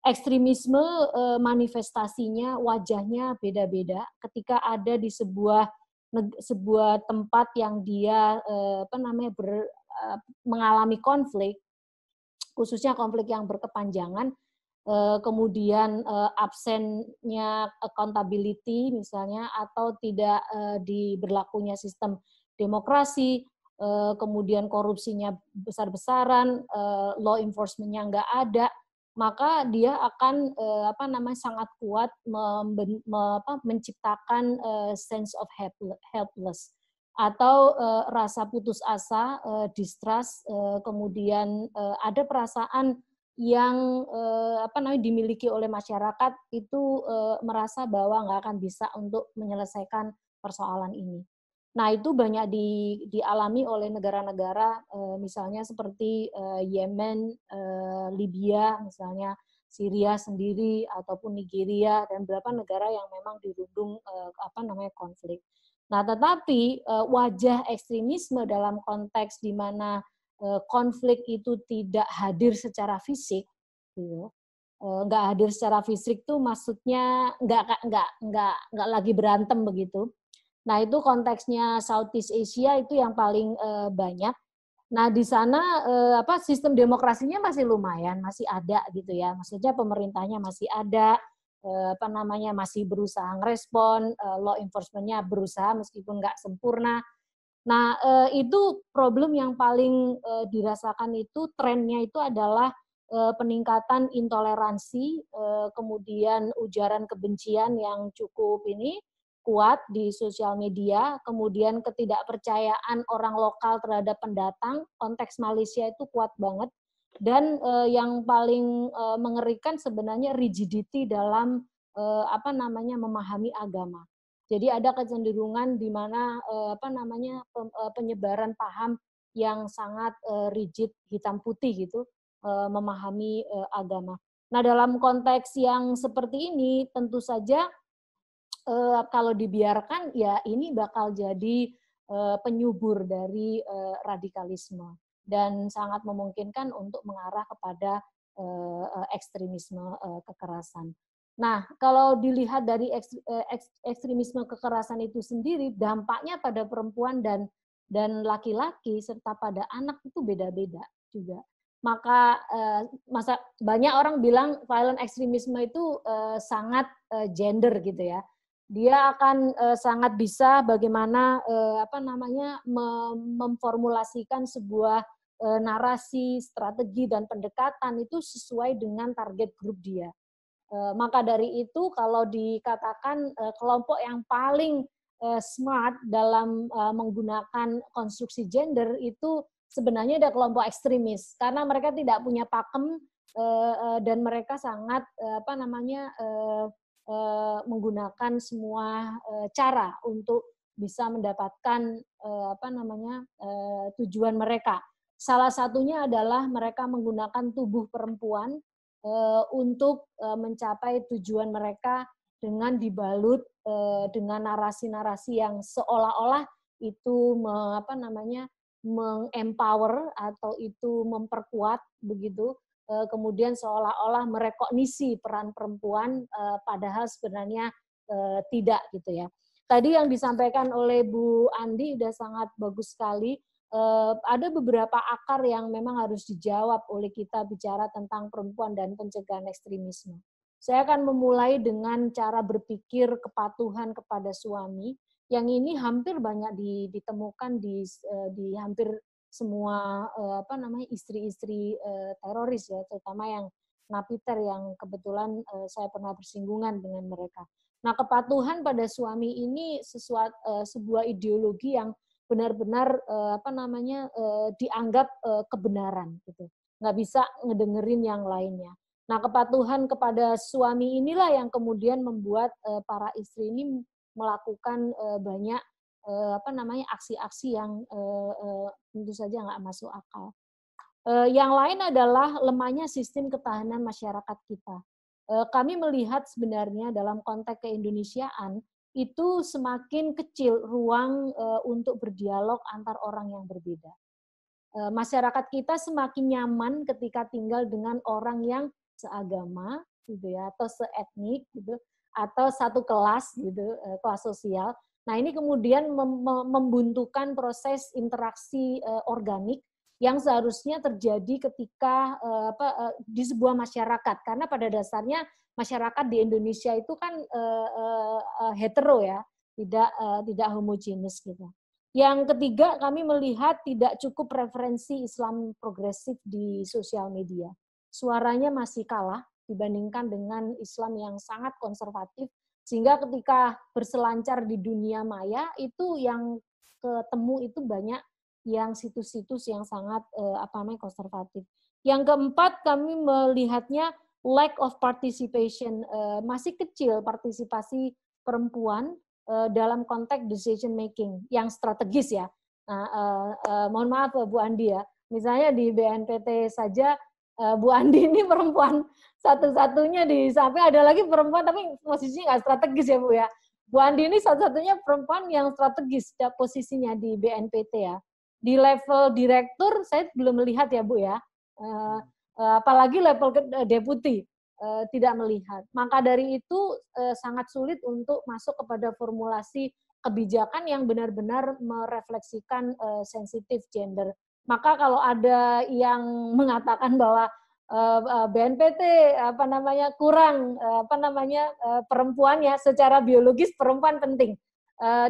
ekstremisme manifestasinya wajahnya beda-beda. Ketika ada di sebuah sebuah tempat yang dia eh, apa namanya ber, eh, mengalami konflik khususnya konflik yang berkepanjangan eh, kemudian absennya accountability misalnya atau tidak diberlakunya sistem demokrasi kemudian korupsinya besar-besaran law enforcementnya nggak ada maka dia akan uh, apa namanya sangat kuat memben, me, apa, menciptakan uh, sense of helpless atau uh, rasa putus asa, uh, distrust, uh, kemudian uh, ada perasaan yang uh, apa namanya dimiliki oleh masyarakat itu uh, merasa bahwa nggak akan bisa untuk menyelesaikan persoalan ini. Nah, itu banyak di, dialami oleh negara-negara eh, misalnya seperti eh, Yemen, eh, Libya misalnya, Syria sendiri ataupun Nigeria dan beberapa negara yang memang dirundung eh, apa namanya konflik. Nah, tetapi eh, wajah ekstremisme dalam konteks di mana eh, konflik itu tidak hadir secara fisik gitu eh, nggak hadir secara fisik tuh maksudnya nggak nggak nggak nggak lagi berantem begitu Nah, itu konteksnya Southeast Asia itu yang paling uh, banyak. Nah, di sana eh, apa sistem demokrasinya masih lumayan, masih ada gitu ya. Maksudnya pemerintahnya masih ada eh, apa namanya masih berusaha ngerespon, eh, law enforcement-nya berusaha meskipun nggak sempurna. Nah, itu problem yang paling dirasakan itu trennya itu adalah peningkatan intoleransi, kemudian ujaran kebencian yang cukup ini kuat di sosial media, kemudian ketidakpercayaan orang lokal terhadap pendatang, konteks Malaysia itu kuat banget. Dan eh, yang paling eh, mengerikan sebenarnya rigidity dalam eh, apa namanya memahami agama. Jadi ada kecenderungan di mana eh, apa namanya eh, penyebaran paham yang sangat eh, rigid hitam putih gitu eh, memahami eh, agama. Nah, dalam konteks yang seperti ini tentu saja uh, kalau dibiarkan ya ini bakal jadi uh, penyubur dari uh, radikalisme dan sangat memungkinkan untuk mengarah kepada uh, ekstremisme uh, kekerasan. Nah, kalau dilihat dari ekstremisme kekerasan itu sendiri, dampaknya pada perempuan dan dan laki-laki serta pada anak itu beda-beda juga. Maka masa banyak orang bilang violent ekstremisme itu sangat gender gitu ya dia akan uh, sangat bisa bagaimana uh, apa namanya mem memformulasikan sebuah uh, narasi, strategi dan pendekatan itu sesuai dengan target grup dia. Uh, maka dari itu kalau dikatakan uh, kelompok yang paling uh, smart dalam uh, menggunakan konstruksi gender itu sebenarnya ada kelompok ekstremis karena mereka tidak punya pakem uh, uh, dan mereka sangat uh, apa namanya uh, Eh, menggunakan semua eh, cara untuk bisa mendapatkan eh, apa namanya tujuan mereka. Salah satunya adalah mereka menggunakan tubuh perempuan untuk mencapai tujuan mereka dengan dibalut dengan narasi-narasi yang seolah-olah itu me, apa namanya mengempower atau itu memperkuat begitu Eh, kemudian seolah-olah merekognisi peran perempuan eh, padahal sebenarnya eh, tidak gitu ya. Tadi yang disampaikan oleh Bu Andi sudah sangat bagus sekali. Ada beberapa akar yang memang harus dijawab oleh kita bicara tentang perempuan dan pencegahan ekstremisme. Saya akan memulai dengan cara berpikir kepatuhan kepada suami, yang ini hampir banyak ditemukan di, di hampir semua uh, apa namanya istri-istri uh, teroris ya, terutama yang napiter yang kebetulan uh, saya pernah bersinggungan dengan mereka. Nah, kepatuhan pada suami ini sesuatu uh, sebuah ideologi yang benar-benar uh, apa namanya uh, dianggap uh, kebenaran gitu. Nggak bisa ngedengerin yang lainnya. Nah, kepatuhan kepada suami inilah yang kemudian membuat uh, para istri ini melakukan uh, banyak uh, apa namanya aksi-aksi yang uh, uh, tentu saja nggak masuk akal. Uh, yang lain adalah lemahnya sistem ketahanan masyarakat kita. Uh, kami melihat sebenarnya dalam konteks keindonesiaan itu semakin kecil ruang uh, untuk berdialog antar orang yang berbeda. masyarakat kita semakin nyaman ketika tinggal dengan orang yang seagama, gitu ya, atau seetnik, gitu, atau satu kelas gitu kelas sosial Nah, ini kemudian mem membuntukan proses interaksi eh, organik yang seharusnya terjadi ketika eh, apa, eh, di sebuah masyarakat karena pada dasarnya masyarakat di Indonesia itu kan hetero ya, tidak tidak homogenis gitu. Yang ketiga, kami melihat tidak cukup preferensi Islam progresif di sosial media. Suaranya masih kalah dibandingkan dengan Islam yang sangat konservatif sehingga ketika berselancar di dunia maya itu yang ketemu itu banyak yang situs-situs yang sangat eh, apa namanya konservatif. Yang keempat kami melihatnya lack of participation eh, masih kecil partisipasi perempuan eh, dalam konteks decision making yang strategis ya. Nah, eh, eh, mohon maaf Bu Andi ya. Misalnya di BNPT saja uh, Bu Andi ini perempuan satu-satunya di samping ada lagi perempuan tapi posisinya nggak strategis ya Bu ya. Bu Andi ini satu-satunya perempuan yang strategis posisinya di BNPT ya. Di level direktur saya belum melihat ya Bu ya. Uh, apalagi level deputi uh, tidak melihat. Maka dari itu uh, sangat sulit untuk masuk kepada formulasi kebijakan yang benar-benar merefleksikan uh, sensitif gender maka kalau ada yang mengatakan bahwa eh, eh, BNPT apa namanya kurang eh, apa namanya perempuannya secara biologis perempuan penting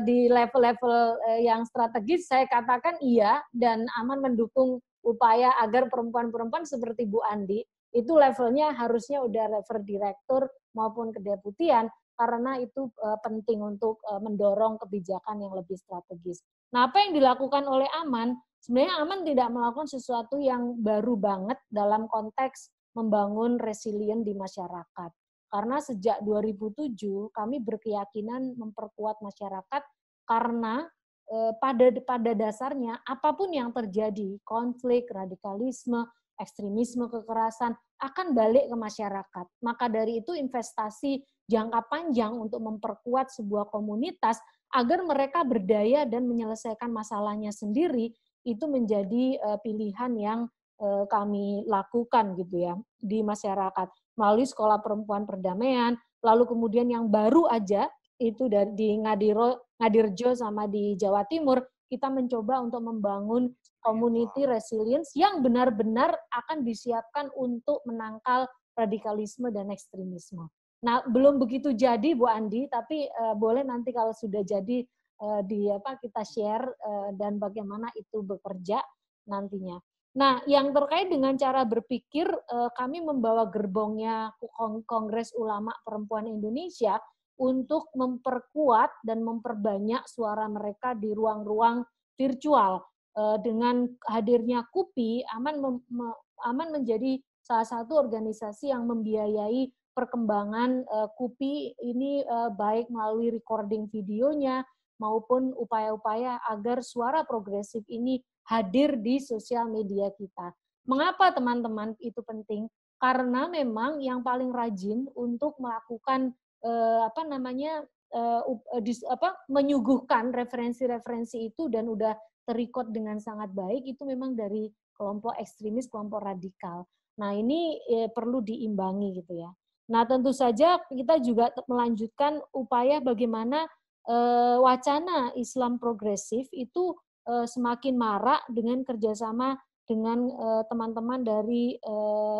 di level-level yang strategis saya katakan iya dan aman mendukung upaya agar perempuan-perempuan seperti Bu Andi itu levelnya harusnya udah level direktur maupun kedeputian karena itu penting untuk mendorong kebijakan yang lebih strategis. Nah, apa yang dilakukan oleh Aman sebenarnya aman tidak melakukan sesuatu yang baru banget dalam konteks membangun resilient di masyarakat. Karena sejak 2007 kami berkeyakinan memperkuat masyarakat karena eh, pada pada dasarnya apapun yang terjadi, konflik, radikalisme, ekstremisme, kekerasan akan balik ke masyarakat. Maka dari itu investasi jangka panjang untuk memperkuat sebuah komunitas agar mereka berdaya dan menyelesaikan masalahnya sendiri itu menjadi eh, pilihan yang eh, kami lakukan gitu ya di masyarakat melalui sekolah perempuan perdamaian lalu kemudian yang baru aja itu dari di Ngadiro Ngadirjo sama di Jawa Timur kita mencoba untuk membangun community iya. resilience yang benar-benar akan disiapkan untuk menangkal radikalisme dan ekstremisme. Nah, belum begitu jadi Bu Andi, tapi uh, boleh nanti kalau sudah jadi uh, di apa kita share uh, dan bagaimana itu bekerja nantinya. Nah, yang terkait dengan cara berpikir, uh, kami membawa gerbongnya Kongres Ulama Perempuan Indonesia untuk memperkuat dan memperbanyak suara mereka di ruang-ruang virtual. Uh, dengan hadirnya KUPI, Aman, Aman menjadi salah satu organisasi yang membiayai perkembangan uh, KUPI ini uh, baik melalui recording videonya, maupun upaya-upaya agar suara progresif ini hadir di sosial media kita. Mengapa teman-teman itu penting? Karena memang yang paling rajin untuk melakukan eh, apa namanya eh, eh, dis, apa menyuguhkan referensi-referensi itu dan udah terikot dengan sangat baik itu memang dari kelompok ekstremis, kelompok radikal. Nah, ini eh, perlu diimbangi gitu ya. Nah, tentu saja kita juga melanjutkan upaya bagaimana Eh, wacana Islam progresif itu eh, semakin marak dengan kerjasama dengan eh, teman-teman dari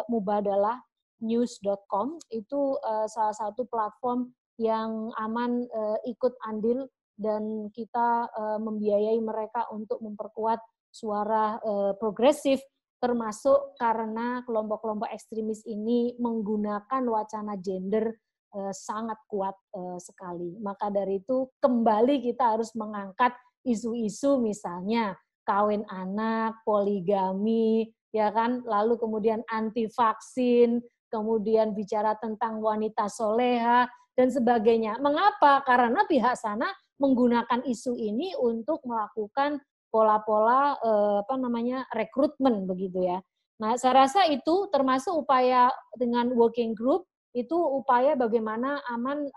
Mubadalah news.com itu salah satu platform yang aman ikut andil dan kita membiayai mereka untuk memperkuat suara progresif termasuk karena kelompok-kelompok ekstremis ini menggunakan wacana gender Eh, sangat kuat eh, sekali. Maka dari itu kembali kita harus mengangkat isu-isu misalnya kawin anak, poligami, ya kan, lalu kemudian anti vaksin, kemudian bicara tentang wanita soleha dan sebagainya. Mengapa? Karena pihak sana menggunakan isu ini untuk melakukan pola-pola eh, apa namanya rekrutmen begitu ya. Nah, saya rasa itu termasuk upaya dengan working group itu upaya bagaimana aman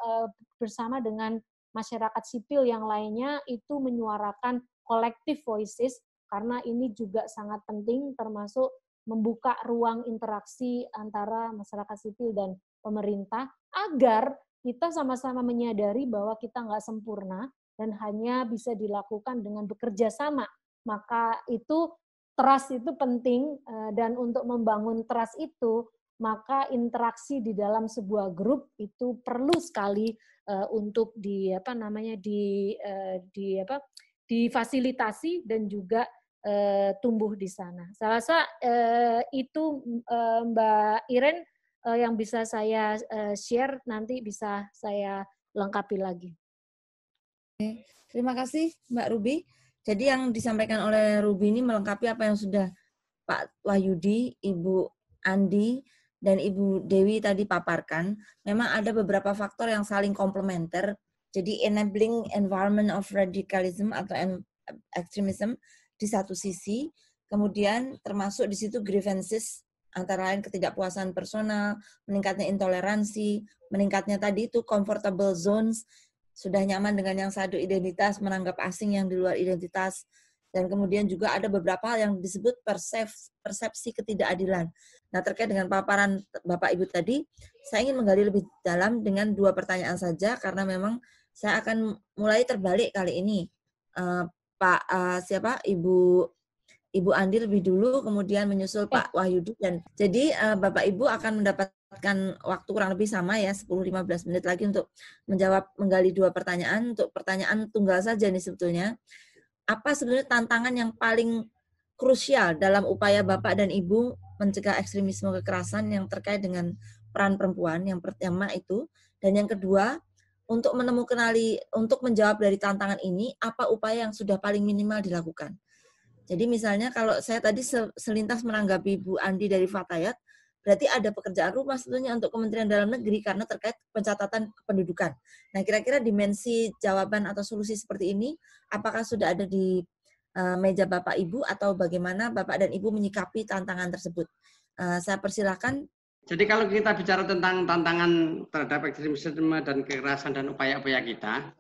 bersama dengan masyarakat sipil yang lainnya itu menyuarakan collective voices karena ini juga sangat penting termasuk membuka ruang interaksi antara masyarakat sipil dan pemerintah agar kita sama-sama menyadari bahwa kita nggak sempurna dan hanya bisa dilakukan dengan bekerja sama. Maka itu trust itu penting dan untuk membangun trust itu maka interaksi di dalam sebuah grup itu perlu sekali eh, untuk di apa namanya di eh, di apa difasilitasi dan juga eh, tumbuh di sana. Saya rasa itu Mbak Iren yang bisa saya share nanti bisa saya lengkapi lagi.
Terima kasih Mbak Ruby. Jadi yang disampaikan oleh Ruby ini melengkapi apa yang sudah Pak Wahyudi, Ibu Andi, dan Ibu Dewi tadi paparkan, memang ada beberapa faktor yang saling komplementer. Jadi enabling environment of radicalism atau extremism di satu sisi, kemudian termasuk di situ grievances antara lain ketidakpuasan personal, meningkatnya intoleransi, meningkatnya tadi itu comfortable zones, sudah nyaman dengan yang satu identitas, menanggap asing yang di luar identitas, dan kemudian juga ada beberapa hal yang disebut persepsi ketidakadilan. Nah, terkait dengan paparan Bapak Ibu tadi, saya ingin menggali lebih dalam dengan dua pertanyaan saja karena memang saya akan mulai terbalik kali ini. Uh, Pak uh, siapa? Ibu Ibu Andi lebih dulu, kemudian menyusul Pak eh. Wahyudi dan jadi uh, Bapak Ibu akan mendapatkan waktu kurang lebih sama ya 10-15 menit lagi untuk menjawab menggali dua pertanyaan untuk pertanyaan tunggal saja nih sebetulnya apa sebenarnya tantangan yang paling krusial dalam upaya Bapak dan Ibu mencegah ekstremisme kekerasan yang terkait dengan peran perempuan yang pertama itu dan yang kedua untuk menemukan untuk menjawab dari tantangan ini apa upaya yang sudah paling minimal dilakukan. Jadi misalnya kalau saya tadi selintas menanggapi Bu Andi dari Fatayat, Berarti ada pekerjaan rumah sebetulnya untuk Kementerian Dalam Negeri karena terkait pencatatan kependudukan. Nah, kira-kira dimensi jawaban atau solusi seperti ini apakah sudah ada di uh, meja Bapak Ibu atau bagaimana Bapak dan Ibu menyikapi tantangan tersebut? Uh, saya persilahkan
jadi kalau kita bicara tentang tantangan terhadap ekstremisme dan kekerasan dan upaya-upaya kita,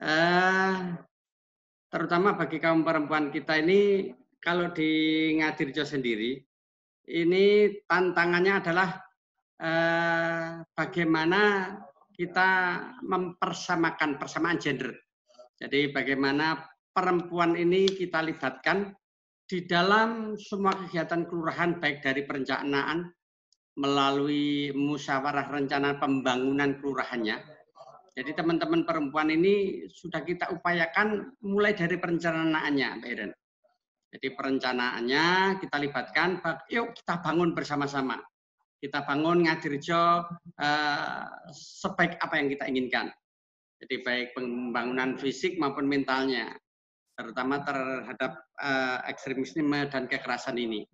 eh, terutama bagi kaum perempuan kita ini, kalau di Ngadirjo sendiri, ini tantangannya adalah eh, bagaimana kita mempersamakan persamaan gender. Jadi bagaimana perempuan ini kita libatkan di dalam semua kegiatan kelurahan baik dari perencanaan melalui musyawarah rencana pembangunan kelurahannya. Jadi teman-teman perempuan ini sudah kita upayakan mulai dari perencanaannya, Mbak Iren. Jadi perencanaannya kita libatkan, yuk kita bangun bersama-sama. Kita bangun ngadirjo eh, sebaik apa yang kita inginkan. Jadi baik pembangunan fisik maupun mentalnya, terutama terhadap eh, ekstremisme dan kekerasan ini.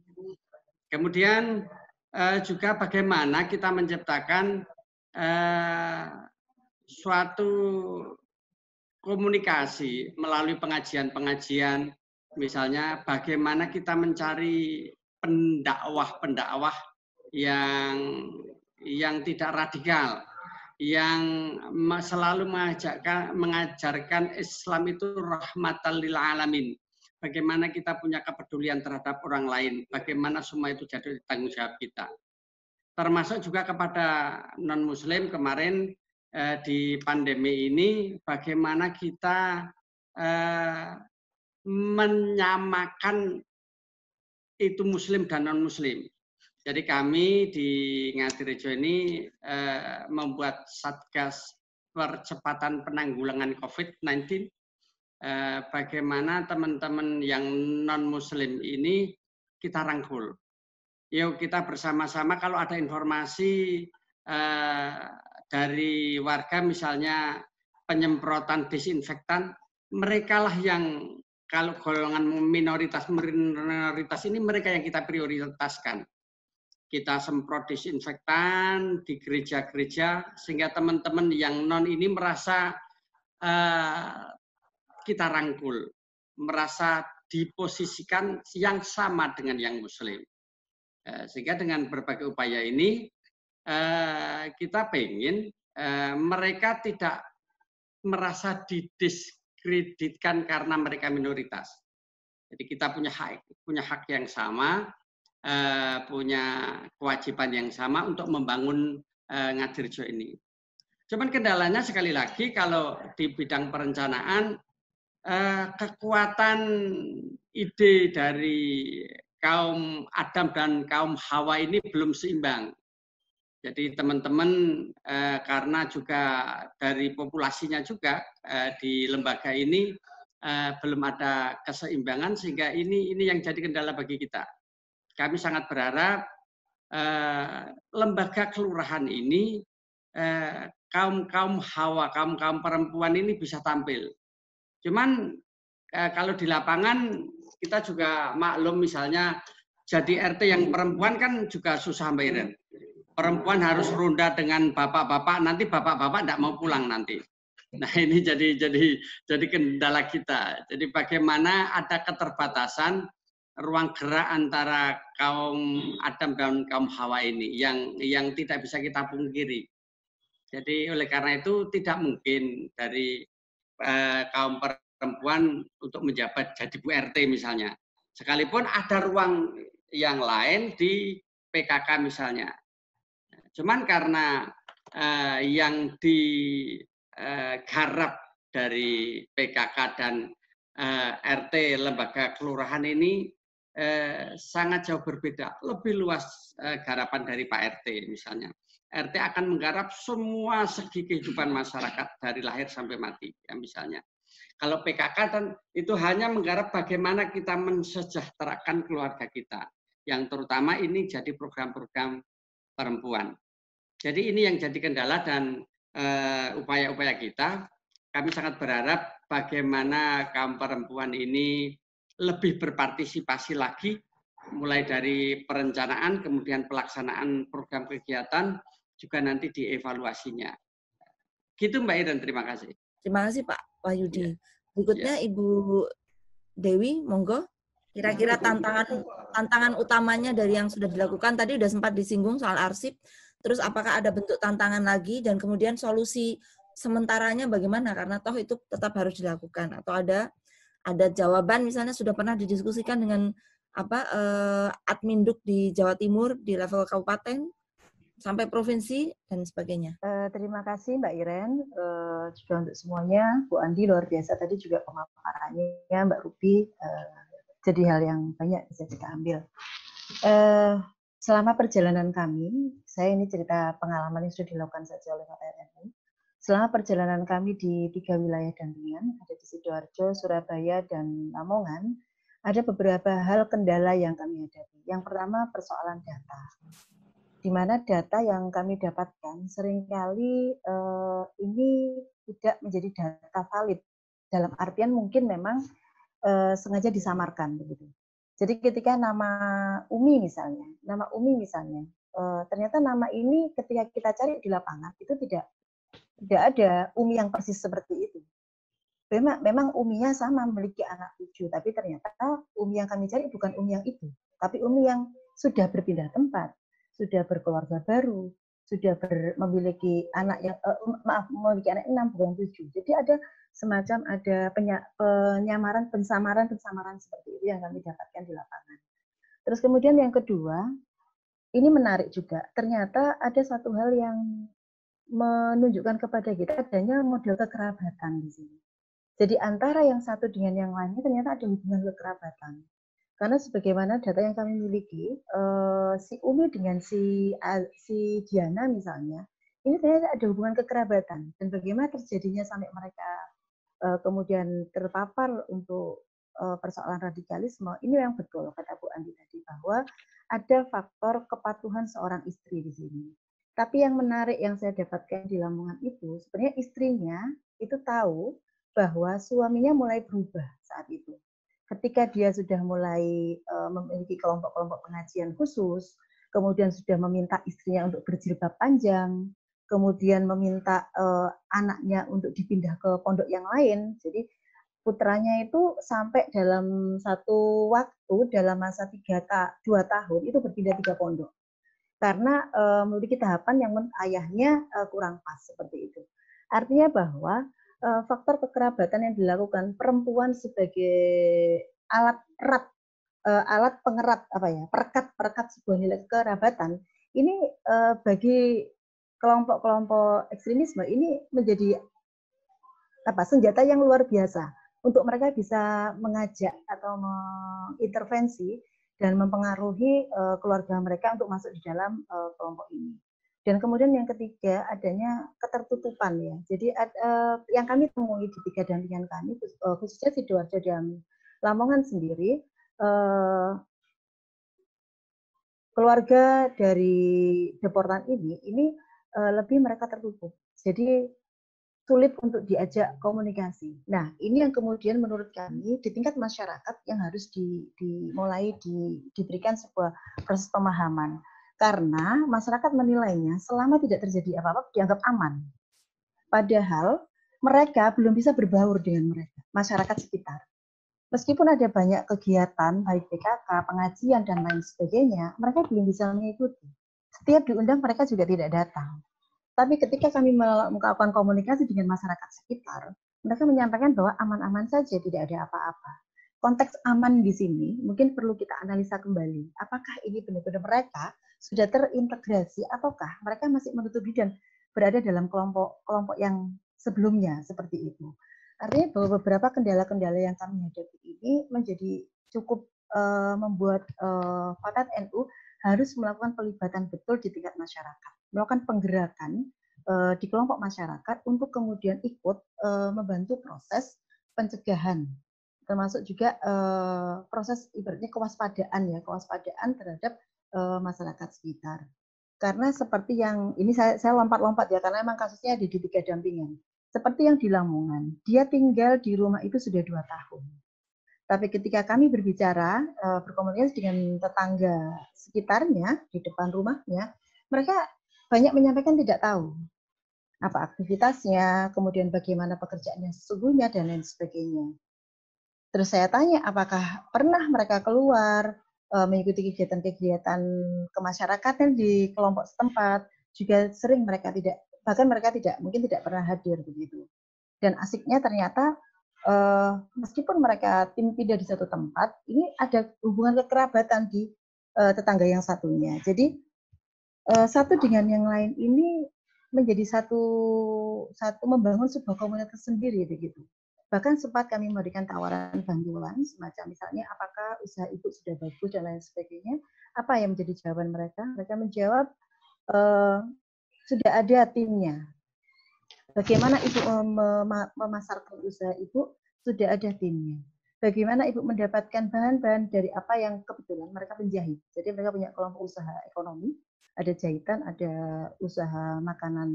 Kemudian eh, juga bagaimana kita menciptakan eh, suatu komunikasi melalui pengajian-pengajian Misalnya bagaimana kita mencari pendakwah-pendakwah yang yang tidak radikal, yang selalu mengajarkan, mengajarkan Islam itu rahmatan lil alamin. Bagaimana kita punya kepedulian terhadap orang lain, bagaimana semua itu jadi tanggung jawab kita. Termasuk juga kepada non muslim kemarin eh, di pandemi ini bagaimana kita eh, menyamakan itu muslim dan non muslim. Jadi kami di Ngadirejo ini eh, membuat satgas percepatan penanggulangan COVID-19. Eh, bagaimana teman-teman yang non muslim ini kita rangkul. Yuk kita bersama-sama kalau ada informasi eh, dari warga misalnya penyemprotan disinfektan, merekalah yang kalau golongan minoritas minoritas ini mereka yang kita prioritaskan. Kita semprot disinfektan di gereja-gereja sehingga teman-teman yang non ini merasa uh, kita rangkul, merasa diposisikan yang sama dengan yang muslim. Uh, sehingga dengan berbagai upaya ini uh, kita pengen uh, mereka tidak merasa didis dikreditkan karena mereka minoritas. Jadi kita punya hak punya hak yang sama, eh, punya kewajiban yang sama untuk membangun eh, Ngadirjo ini. Cuman kendalanya sekali lagi kalau di bidang perencanaan eh, kekuatan ide dari kaum Adam dan kaum Hawa ini belum seimbang. Jadi teman-teman eh, karena juga dari populasinya juga eh, di lembaga ini eh, belum ada keseimbangan sehingga ini ini yang jadi kendala bagi kita. Kami sangat berharap eh, lembaga kelurahan ini eh, kaum kaum hawa kaum kaum perempuan ini bisa tampil. Cuman eh, kalau di lapangan kita juga maklum misalnya jadi RT yang perempuan kan juga susah Mbak Iren perempuan harus ronda dengan bapak-bapak nanti bapak-bapak tidak mau pulang nanti nah ini jadi jadi jadi kendala kita jadi bagaimana ada keterbatasan ruang gerak antara kaum Adam dan kaum Hawa ini yang yang tidak bisa kita pungkiri jadi oleh karena itu tidak mungkin dari eh, kaum perempuan untuk menjabat jadi Bu RT misalnya sekalipun ada ruang yang lain di PKK misalnya Cuman karena eh, yang digarap eh, dari PKK dan eh, RT lembaga kelurahan ini eh, sangat jauh berbeda, lebih luas eh, garapan dari Pak RT misalnya. RT akan menggarap semua segi kehidupan masyarakat dari lahir sampai mati, ya misalnya. Kalau PKK dan itu hanya menggarap bagaimana kita mensejahterakan keluarga kita, yang terutama ini jadi program-program perempuan. Jadi ini yang jadi kendala dan eh, upaya-upaya kita. Kami sangat berharap bagaimana kaum perempuan ini lebih berpartisipasi lagi, mulai dari perencanaan, kemudian pelaksanaan program kegiatan, juga nanti dievaluasinya. Gitu Mbak Iren, terima kasih.
Terima kasih Pak Wahyudi. Ya. Berikutnya ya. Ibu Dewi, monggo. Kira-kira tantangan tantangan utamanya dari yang sudah dilakukan tadi sudah sempat disinggung soal arsip. Terus apakah ada bentuk tantangan lagi dan kemudian solusi sementaranya bagaimana? Karena toh itu tetap harus dilakukan atau ada ada jawaban misalnya sudah pernah didiskusikan dengan apa eh, adminduk di Jawa Timur di level kabupaten sampai provinsi dan sebagainya.
Eh, terima kasih Mbak Iren juga eh, untuk semuanya. Bu Andi luar biasa tadi juga pemaparannya, Mbak Rupi Eh, jadi hal yang banyak bisa kita ambil. Uh, selama perjalanan kami, saya ini cerita pengalaman yang sudah dilakukan saja oleh Pak KPRNU. Selama perjalanan kami di tiga wilayah dampingan, ada di Sidoarjo, Surabaya, dan Lamongan, ada beberapa hal kendala yang kami hadapi. Yang pertama persoalan data, di mana data yang kami dapatkan seringkali uh, ini tidak menjadi data valid. Dalam artian mungkin memang uh, sengaja disamarkan begitu. Jadi ketika nama Umi misalnya, nama Umi misalnya, uh, ternyata nama ini ketika kita cari di lapangan itu tidak tidak ada Umi yang persis seperti itu. Memang, memang uminya sama memiliki anak tujuh, tapi ternyata umi yang kami cari bukan umi yang itu, tapi umi yang sudah berpindah tempat, sudah berkeluarga baru, sudah ber, memiliki anak yang uh, maaf memiliki anak enam bukan tujuh jadi ada semacam ada penya, penyamaran pensamaran pensamaran seperti itu yang kami dapatkan di lapangan terus kemudian yang kedua ini menarik juga ternyata ada satu hal yang menunjukkan kepada kita adanya model kekerabatan di sini jadi antara yang satu dengan yang lainnya ternyata ada hubungan kekerabatan karena sebagaimana data yang kami miliki, uh, si Umi dengan si uh, si Diana misalnya, ini ternyata ada hubungan kekerabatan dan bagaimana terjadinya sampai mereka uh, kemudian terpapar untuk uh, persoalan radikalisme. Ini yang betul kata Bu Andi tadi bahwa ada faktor kepatuhan seorang istri di sini. Tapi yang menarik yang saya dapatkan di Lamongan itu sebenarnya istrinya itu tahu bahwa suaminya mulai berubah saat itu ketika dia sudah mulai eh, memiliki kelompok-kelompok pengajian khusus, kemudian sudah meminta istrinya untuk berjilbab panjang, kemudian meminta eh, anaknya untuk dipindah ke pondok yang lain. Jadi putranya itu sampai dalam satu waktu dalam masa tiga dua tahun itu berpindah tiga pondok karena eh, memiliki tahapan yang menurut ayahnya kurang pas seperti itu. Artinya bahwa uh, faktor kekerabatan yang dilakukan perempuan sebagai alat erat uh, alat pengerat apa ya perekat perekat sebuah nilai kekerabatan ini uh, bagi kelompok-kelompok ekstremisme ini menjadi apa senjata yang luar biasa untuk mereka bisa mengajak atau mengintervensi dan mempengaruhi uh, keluarga mereka untuk masuk di dalam uh, kelompok ini. Dan kemudian yang ketiga adanya ketertutupan ya. Jadi ad, uh, yang kami temui di tiga dampingan kami eh, khususnya sidoarjo dan Lamongan sendiri uh, keluarga dari deportan ini ini uh, lebih mereka tertutup. Jadi sulit untuk diajak komunikasi. Nah, ini yang kemudian menurut kami di tingkat masyarakat yang harus dimulai di, diberikan sebuah proses pemahaman karena masyarakat menilainya selama tidak terjadi apa-apa dianggap aman. Padahal mereka belum bisa berbaur dengan mereka, masyarakat sekitar. Meskipun ada banyak kegiatan, baik PKK, pengajian, dan lain sebagainya, mereka belum bisa mengikuti. Setiap diundang mereka juga tidak datang. Tapi ketika kami melakukan komunikasi dengan masyarakat sekitar, mereka menyampaikan bahwa aman-aman saja, tidak ada apa-apa. Konteks aman di sini mungkin perlu kita analisa kembali. Apakah ini benar-benar mereka sudah terintegrasi ataukah mereka masih menutupi dan berada dalam kelompok-kelompok yang sebelumnya seperti itu. Artinya bahwa beberapa kendala-kendala yang kami hadapi ini menjadi cukup uh, membuat uh, eh, Fatat NU harus melakukan pelibatan betul di tingkat masyarakat, melakukan penggerakan uh, di kelompok masyarakat untuk kemudian ikut uh, membantu proses pencegahan, termasuk juga uh, proses ibaratnya kewaspadaan ya, kewaspadaan terhadap Eh, masyarakat sekitar. Karena seperti yang ini saya saya lompat-lompat ya karena memang kasusnya ada di tiga dampingan. Seperti yang di Lamongan, dia tinggal di rumah itu sudah dua tahun. Tapi ketika kami berbicara, eh, berkomunikasi dengan tetangga sekitarnya di depan rumahnya, mereka banyak menyampaikan tidak tahu apa aktivitasnya, kemudian bagaimana pekerjaannya sesungguhnya dan lain sebagainya. Terus saya tanya apakah pernah mereka keluar, uh, mengikuti kegiatan-kegiatan kemasyarakatan di kelompok setempat juga sering mereka tidak bahkan mereka tidak mungkin tidak pernah hadir begitu dan asiknya ternyata uh, meskipun mereka tim tidak di satu tempat ini ada hubungan kekerabatan di uh, tetangga yang satunya jadi uh, satu dengan yang lain ini menjadi satu satu membangun sebuah komunitas sendiri begitu Bahkan sempat kami memberikan tawaran bantuan, semacam misalnya apakah usaha ibu sudah bagus dan lain sebagainya. Apa yang menjadi jawaban mereka? Mereka menjawab, e, sudah ada timnya. Bagaimana ibu memasarkan usaha ibu? Sudah ada timnya. Bagaimana ibu mendapatkan bahan-bahan dari apa yang kebetulan mereka penjahit. Jadi mereka punya kelompok usaha ekonomi, ada jahitan, ada usaha makanan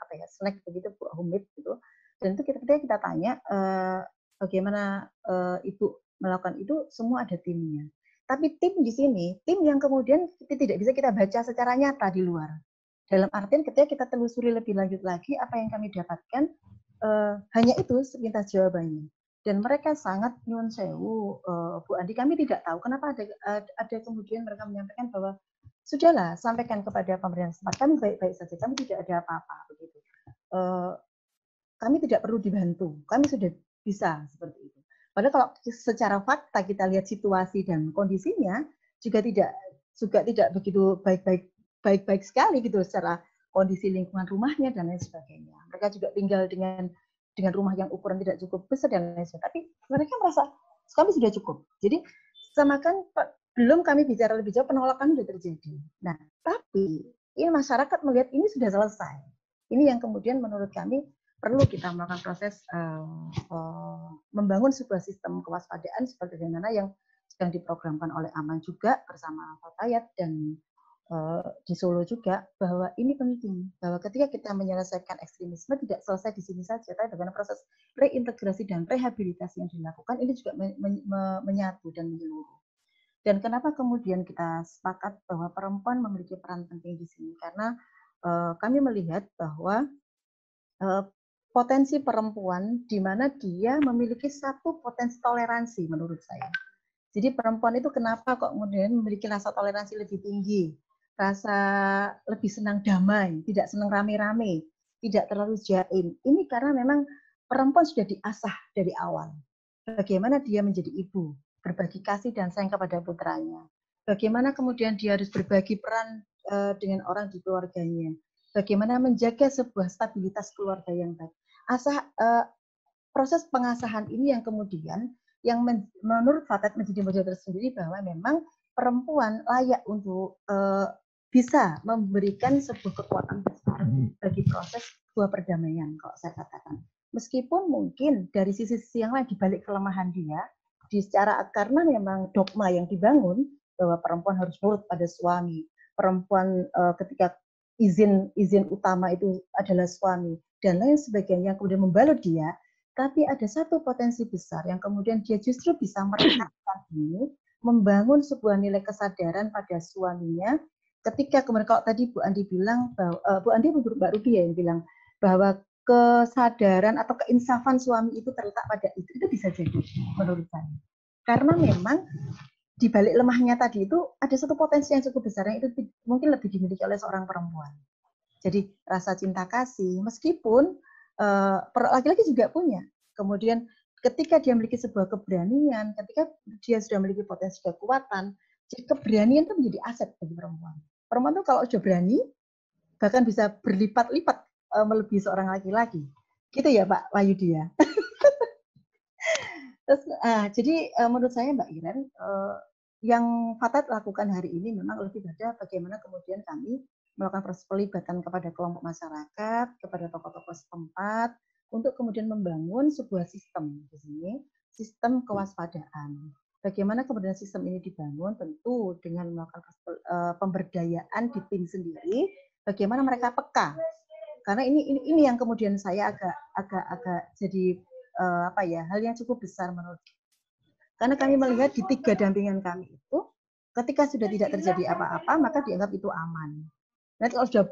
apa ya snack begitu, buah humid gitu dan itu kita ketika kita tanya eh, bagaimana eh, ibu melakukan itu, semua ada timnya. Tapi tim di sini, tim yang kemudian tidak bisa kita baca secara nyata di luar. Dalam artian ketika kita telusuri lebih lanjut lagi, apa yang kami dapatkan eh, hanya itu sepintas jawabannya. Dan mereka sangat nyun sewu, uh, Bu Andi, kami tidak tahu kenapa ada, ada kemudian mereka menyampaikan bahwa sudahlah sampaikan kepada pemerintah setempat kami baik-baik saja kami tidak ada apa-apa begitu uh, kami tidak perlu dibantu, kami sudah bisa seperti itu. Padahal kalau secara fakta kita lihat situasi dan kondisinya juga tidak juga tidak begitu baik-baik baik-baik sekali gitu secara kondisi lingkungan rumahnya dan lain sebagainya. Mereka juga tinggal dengan dengan rumah yang ukuran tidak cukup besar dan lain sebagainya. Tapi mereka merasa kami sudah cukup. Jadi samakan belum kami bicara lebih jauh penolakan sudah terjadi. Nah, tapi ini masyarakat melihat ini sudah selesai. Ini yang kemudian menurut kami perlu kita melakukan proses uh, uh, membangun sebuah sistem kewaspadaan seperti mana yang sedang diprogramkan oleh Aman juga bersama Fatayat dan uh, di Solo juga bahwa ini penting bahwa ketika kita menyelesaikan ekstremisme tidak selesai di sini saja tapi dengan proses reintegrasi dan rehabilitasi yang dilakukan ini juga men men menyatu dan menyeluruh. Dan kenapa kemudian kita sepakat bahwa perempuan memiliki peran penting di sini karena uh, kami melihat bahwa potensi perempuan di mana dia memiliki satu potensi toleransi menurut saya. Jadi perempuan itu kenapa kok kemudian memiliki rasa toleransi lebih tinggi, rasa lebih senang damai, tidak senang rame-rame, tidak terlalu jaim. Ini karena memang perempuan sudah diasah dari awal. Bagaimana dia menjadi ibu, berbagi kasih dan sayang kepada putranya. Bagaimana kemudian dia harus berbagi peran eh, dengan orang di keluarganya. Bagaimana menjaga sebuah stabilitas keluarga yang baik asah eh, uh, proses pengasahan ini yang kemudian yang men, menurut Fatet menjadi model tersendiri bahwa memang perempuan layak untuk uh, bisa memberikan sebuah kekuatan besar hmm. bagi proses sebuah perdamaian kalau saya katakan. Meskipun mungkin dari sisi-sisi yang lain dibalik kelemahan dia, di secara karena memang dogma yang dibangun bahwa perempuan harus nurut pada suami, perempuan uh, ketika izin izin utama itu adalah suami dan lain sebagainya yang kemudian membalut dia, tapi ada satu potensi besar yang kemudian dia justru bisa merekatkan ini, membangun sebuah nilai kesadaran pada suaminya ketika kemudian kalau tadi Bu Andi bilang bahwa uh, Bu Andi Mbak Rudi ya yang bilang bahwa kesadaran atau keinsafan suami itu terletak pada itu itu bisa jadi menurut saya karena memang di balik lemahnya tadi itu ada satu potensi yang cukup besar yang itu mungkin lebih dimiliki oleh seorang perempuan. Jadi rasa cinta kasih, meskipun laki eh, laki-laki juga punya. Kemudian ketika dia memiliki sebuah keberanian, ketika dia sudah memiliki potensi kekuatan, jadi keberanian itu menjadi aset bagi perempuan. Perempuan itu kalau sudah berani, bahkan bisa berlipat-lipat uh, melebihi seorang laki-laki. Gitu ya Pak Wahyudi ya. Terus, uh, jadi uh, menurut saya Mbak Iren, uh, yang Fatat lakukan hari ini memang lebih pada bagaimana kemudian kami melakukan proses pelibatan kepada kelompok masyarakat, kepada tokoh-tokoh setempat, untuk kemudian membangun sebuah sistem di sini, sistem hmm. kewaspadaan. Bagaimana kemudian sistem ini dibangun? Tentu dengan melakukan uh, pemberdayaan di tim sendiri, bagaimana mereka peka. Karena ini ini, ini yang kemudian saya agak agak agak jadi uh, apa ya hal yang cukup besar menurut karena kami melihat di tiga dampingan kami itu ketika sudah tidak terjadi apa-apa maka dianggap itu aman nanti kalau sudah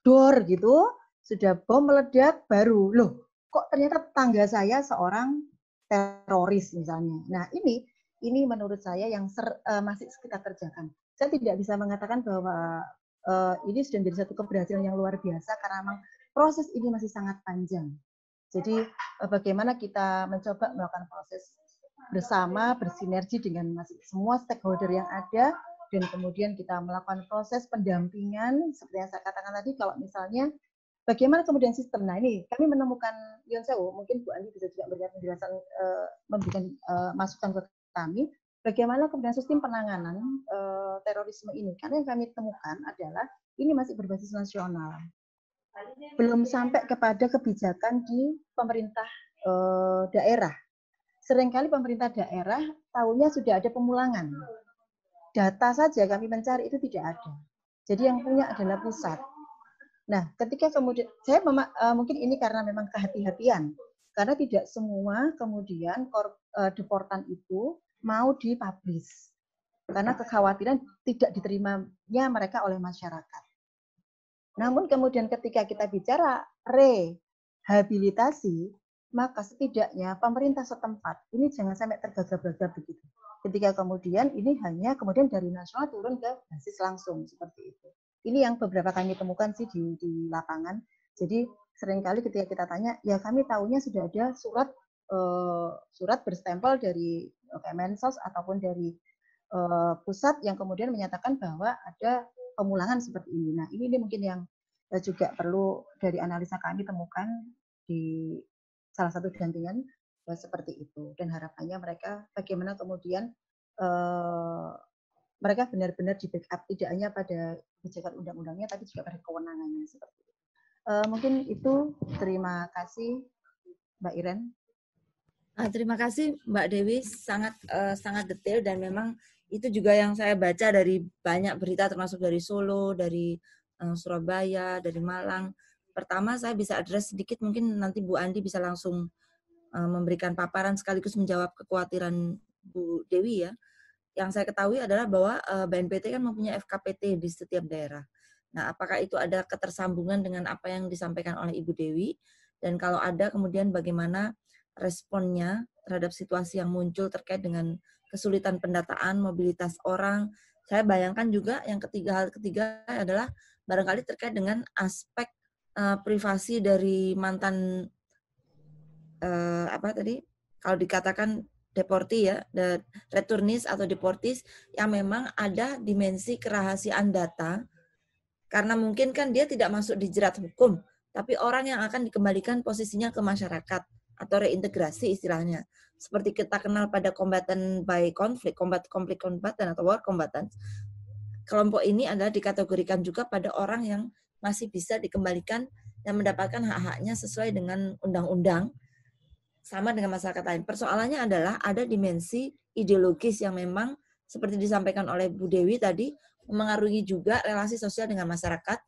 dor gitu sudah bom meledak baru loh kok ternyata tetangga saya seorang teroris misalnya nah ini ini menurut saya yang ser, uh, masih kita kerjakan saya tidak bisa mengatakan bahwa uh, ini sudah menjadi satu keberhasilan yang luar biasa karena memang proses ini masih sangat panjang jadi eh, bagaimana kita mencoba melakukan proses bersama, bersinergi dengan semua stakeholder yang ada, dan kemudian kita melakukan proses pendampingan, seperti yang saya katakan tadi, kalau misalnya bagaimana kemudian sistem. Nah ini kami menemukan Sewo, mungkin Bu Andi bisa juga memberikan penjelasan, eh, memberikan eh, masukan ke kami, bagaimana kemudian sistem penanganan terorisme ini. Karena yang kami temukan adalah ini masih berbasis nasional belum sampai kepada kebijakan di pemerintah e, daerah. Seringkali pemerintah daerah tahunya sudah ada pemulangan. Data saja kami mencari itu tidak ada. Jadi yang punya adalah pusat. Nah, ketika kemudian saya mema, e, mungkin ini karena memang kehati-hatian, karena tidak semua kemudian kor, e, deportan itu mau dipublish karena kekhawatiran tidak diterimanya mereka oleh masyarakat. Namun kemudian ketika kita bicara rehabilitasi, maka setidaknya pemerintah setempat ini jangan sampai tergagap-gagap begitu. Ketika kemudian ini hanya kemudian dari nasional turun ke basis langsung seperti itu. Ini yang beberapa kami temukan sih di, di lapangan. Jadi seringkali ketika kita tanya, ya kami tahunya sudah ada surat eh, surat berstempel dari eh, Kemensos ataupun dari eh, pusat yang kemudian menyatakan bahwa ada pemulangan seperti ini. Nah, ini, ini mungkin yang eh, juga perlu dari analisa kami temukan di salah satu gantian eh, seperti itu dan harapannya mereka bagaimana kemudian uh, mereka benar-benar di backup tidak hanya pada kebijakan undang-undangnya tapi juga pada kewenangannya seperti itu.
Uh, mungkin itu terima kasih Mbak Iren. Ah, terima kasih Mbak Dewi sangat uh, sangat detail dan memang itu juga yang saya baca dari banyak berita termasuk dari Solo, dari eh, Surabaya, dari Malang. Pertama saya bisa address sedikit mungkin nanti Bu Andi bisa langsung eh, memberikan paparan sekaligus menjawab kekhawatiran Bu Dewi ya. Yang saya ketahui adalah bahwa eh, BNPT kan mempunyai FKPT di setiap daerah. Nah, apakah itu ada ketersambungan dengan apa yang disampaikan oleh Ibu Dewi? Dan kalau ada, kemudian bagaimana responnya terhadap situasi yang muncul terkait dengan kesulitan pendataan, mobilitas orang. Saya bayangkan juga yang ketiga hal ketiga adalah barangkali terkait dengan aspek uh, privasi dari mantan uh, apa tadi? Kalau dikatakan deporti ya, the returnis atau deportis yang memang ada dimensi kerahasiaan data karena mungkin kan dia tidak masuk di jerat hukum, tapi orang yang akan dikembalikan posisinya ke masyarakat atau reintegrasi istilahnya. Seperti kita kenal pada kombatan by konflik, combat konflik kombatan atau war kombatan. Kelompok ini adalah dikategorikan juga pada orang yang masih bisa dikembalikan dan mendapatkan hak-haknya sesuai dengan undang-undang sama dengan masyarakat lain. Persoalannya adalah ada dimensi ideologis yang memang seperti disampaikan oleh Bu Dewi tadi mengaruhi juga relasi sosial dengan masyarakat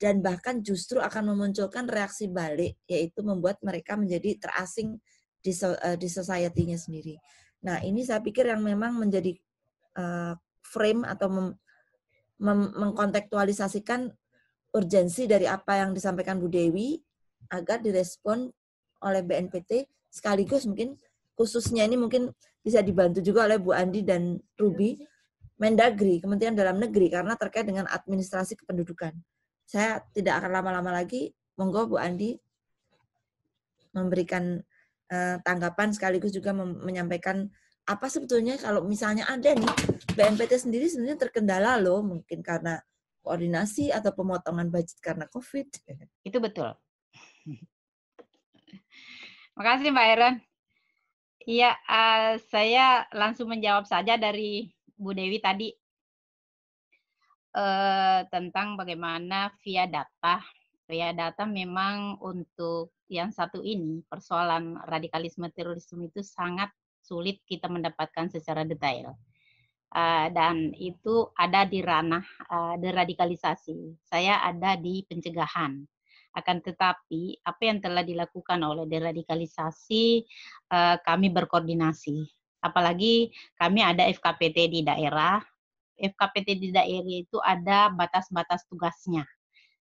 dan bahkan justru akan memunculkan reaksi balik yaitu membuat mereka menjadi terasing di so, uh, di society-nya sendiri. Nah, ini saya pikir yang memang menjadi uh, frame atau mem, mem, mengkontekstualisasikan urgensi dari apa yang disampaikan Bu Dewi agar direspon oleh BNPT sekaligus mungkin khususnya ini mungkin bisa dibantu juga oleh Bu Andi dan Ruby Mendagri Kementerian Dalam Negeri karena terkait dengan administrasi kependudukan. Saya tidak akan lama-lama lagi. Monggo Bu Andi memberikan uh, tanggapan sekaligus juga menyampaikan apa sebetulnya kalau misalnya ada nih BNPT sendiri sebenarnya terkendala loh mungkin karena koordinasi atau pemotongan budget karena COVID.
Itu betul. Makasih Mbak Erin. Iya, uh, saya langsung menjawab saja dari Bu Dewi tadi Eh, tentang bagaimana via data. Via data memang untuk yang satu ini persoalan radikalisme terorisme itu sangat sulit kita mendapatkan secara detail. Uh, dan itu ada di ranah uh, deradikalisasi. Saya ada di pencegahan. Akan tetapi, apa yang telah dilakukan oleh deradikalisasi, uh, kami berkoordinasi. Apalagi kami ada FKPT di daerah, FKPT di daerah itu ada batas-batas tugasnya.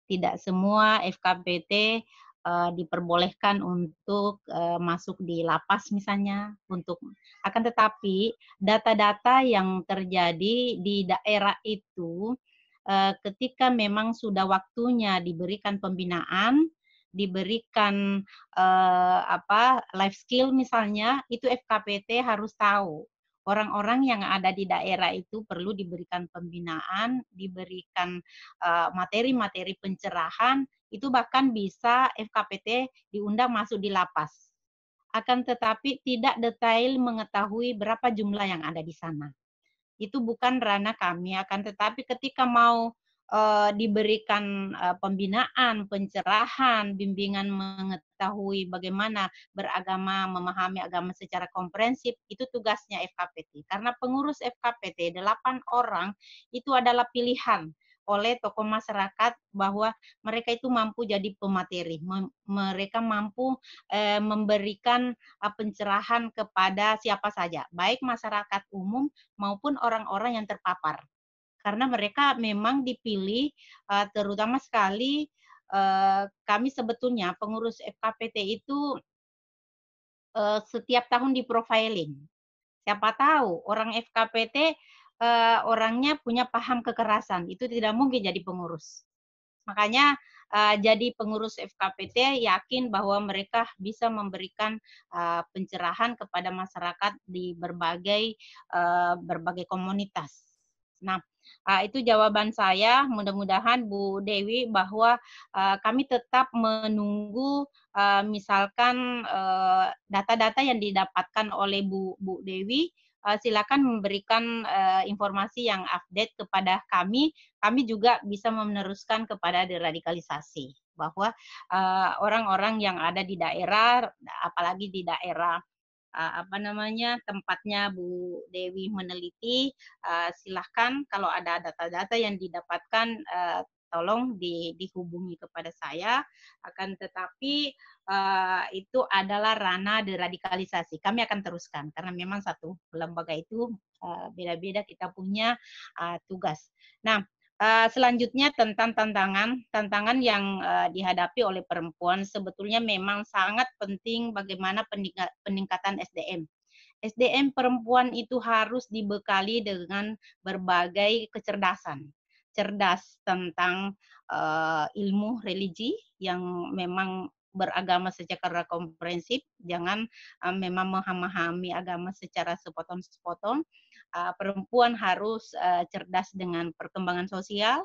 Tidak semua FKPT uh, eh, diperbolehkan untuk uh, masuk di lapas misalnya untuk akan tetapi data-data yang terjadi di daerah itu uh, ketika memang sudah waktunya diberikan pembinaan diberikan uh, apa life skill misalnya itu FKPT harus tahu orang-orang yang ada di daerah itu perlu diberikan pembinaan, diberikan materi-materi pencerahan, itu bahkan bisa FKPT diundang masuk di lapas. Akan tetapi tidak detail mengetahui berapa jumlah yang ada di sana. Itu bukan ranah kami, akan tetapi ketika mau uh, diberikan uh, pembinaan, pencerahan, bimbingan mengetahui bagaimana beragama, memahami agama secara komprehensif, itu tugasnya FKPT. Karena pengurus FKPT, delapan orang, itu adalah pilihan oleh tokoh masyarakat bahwa mereka itu mampu jadi pemateri, mereka mampu eh, memberikan pencerahan kepada siapa saja, baik masyarakat umum maupun orang-orang yang terpapar karena mereka memang dipilih uh, terutama sekali uh, kami sebetulnya pengurus FKPT itu uh, setiap tahun di profiling. Siapa tahu orang FKPT uh, orangnya punya paham kekerasan, itu tidak mungkin jadi pengurus. Makanya uh, jadi pengurus FKPT yakin bahwa mereka bisa memberikan uh, pencerahan kepada masyarakat di berbagai uh, berbagai komunitas. Nah, Uh, itu jawaban saya. Mudah-mudahan Bu Dewi bahwa uh, kami tetap menunggu uh, misalkan eh, data-data uh, yang didapatkan oleh Bu Bu Dewi. Uh, silakan memberikan uh, informasi yang update kepada kami. Kami juga bisa meneruskan kepada deradikalisasi bahwa orang-orang uh, orang -orang yang ada di daerah, apalagi di daerah uh, apa namanya tempatnya Bu Dewi meneliti uh, silahkan kalau ada data-data yang didapatkan uh, tolong di, dihubungi kepada saya akan tetapi uh, itu adalah ranah deradikalisasi kami akan teruskan karena memang satu lembaga itu beda-beda uh, kita punya uh, tugas nah Eh, selanjutnya tentang tantangan, tantangan yang uh, dihadapi oleh perempuan sebetulnya memang sangat penting bagaimana peningkatan SDM. SDM perempuan itu harus dibekali dengan berbagai kecerdasan, cerdas tentang uh, ilmu religi yang memang beragama secara komprehensif, jangan uh, memang memahami agama secara sepotong-sepotong, uh, perempuan harus uh, cerdas dengan perkembangan sosial,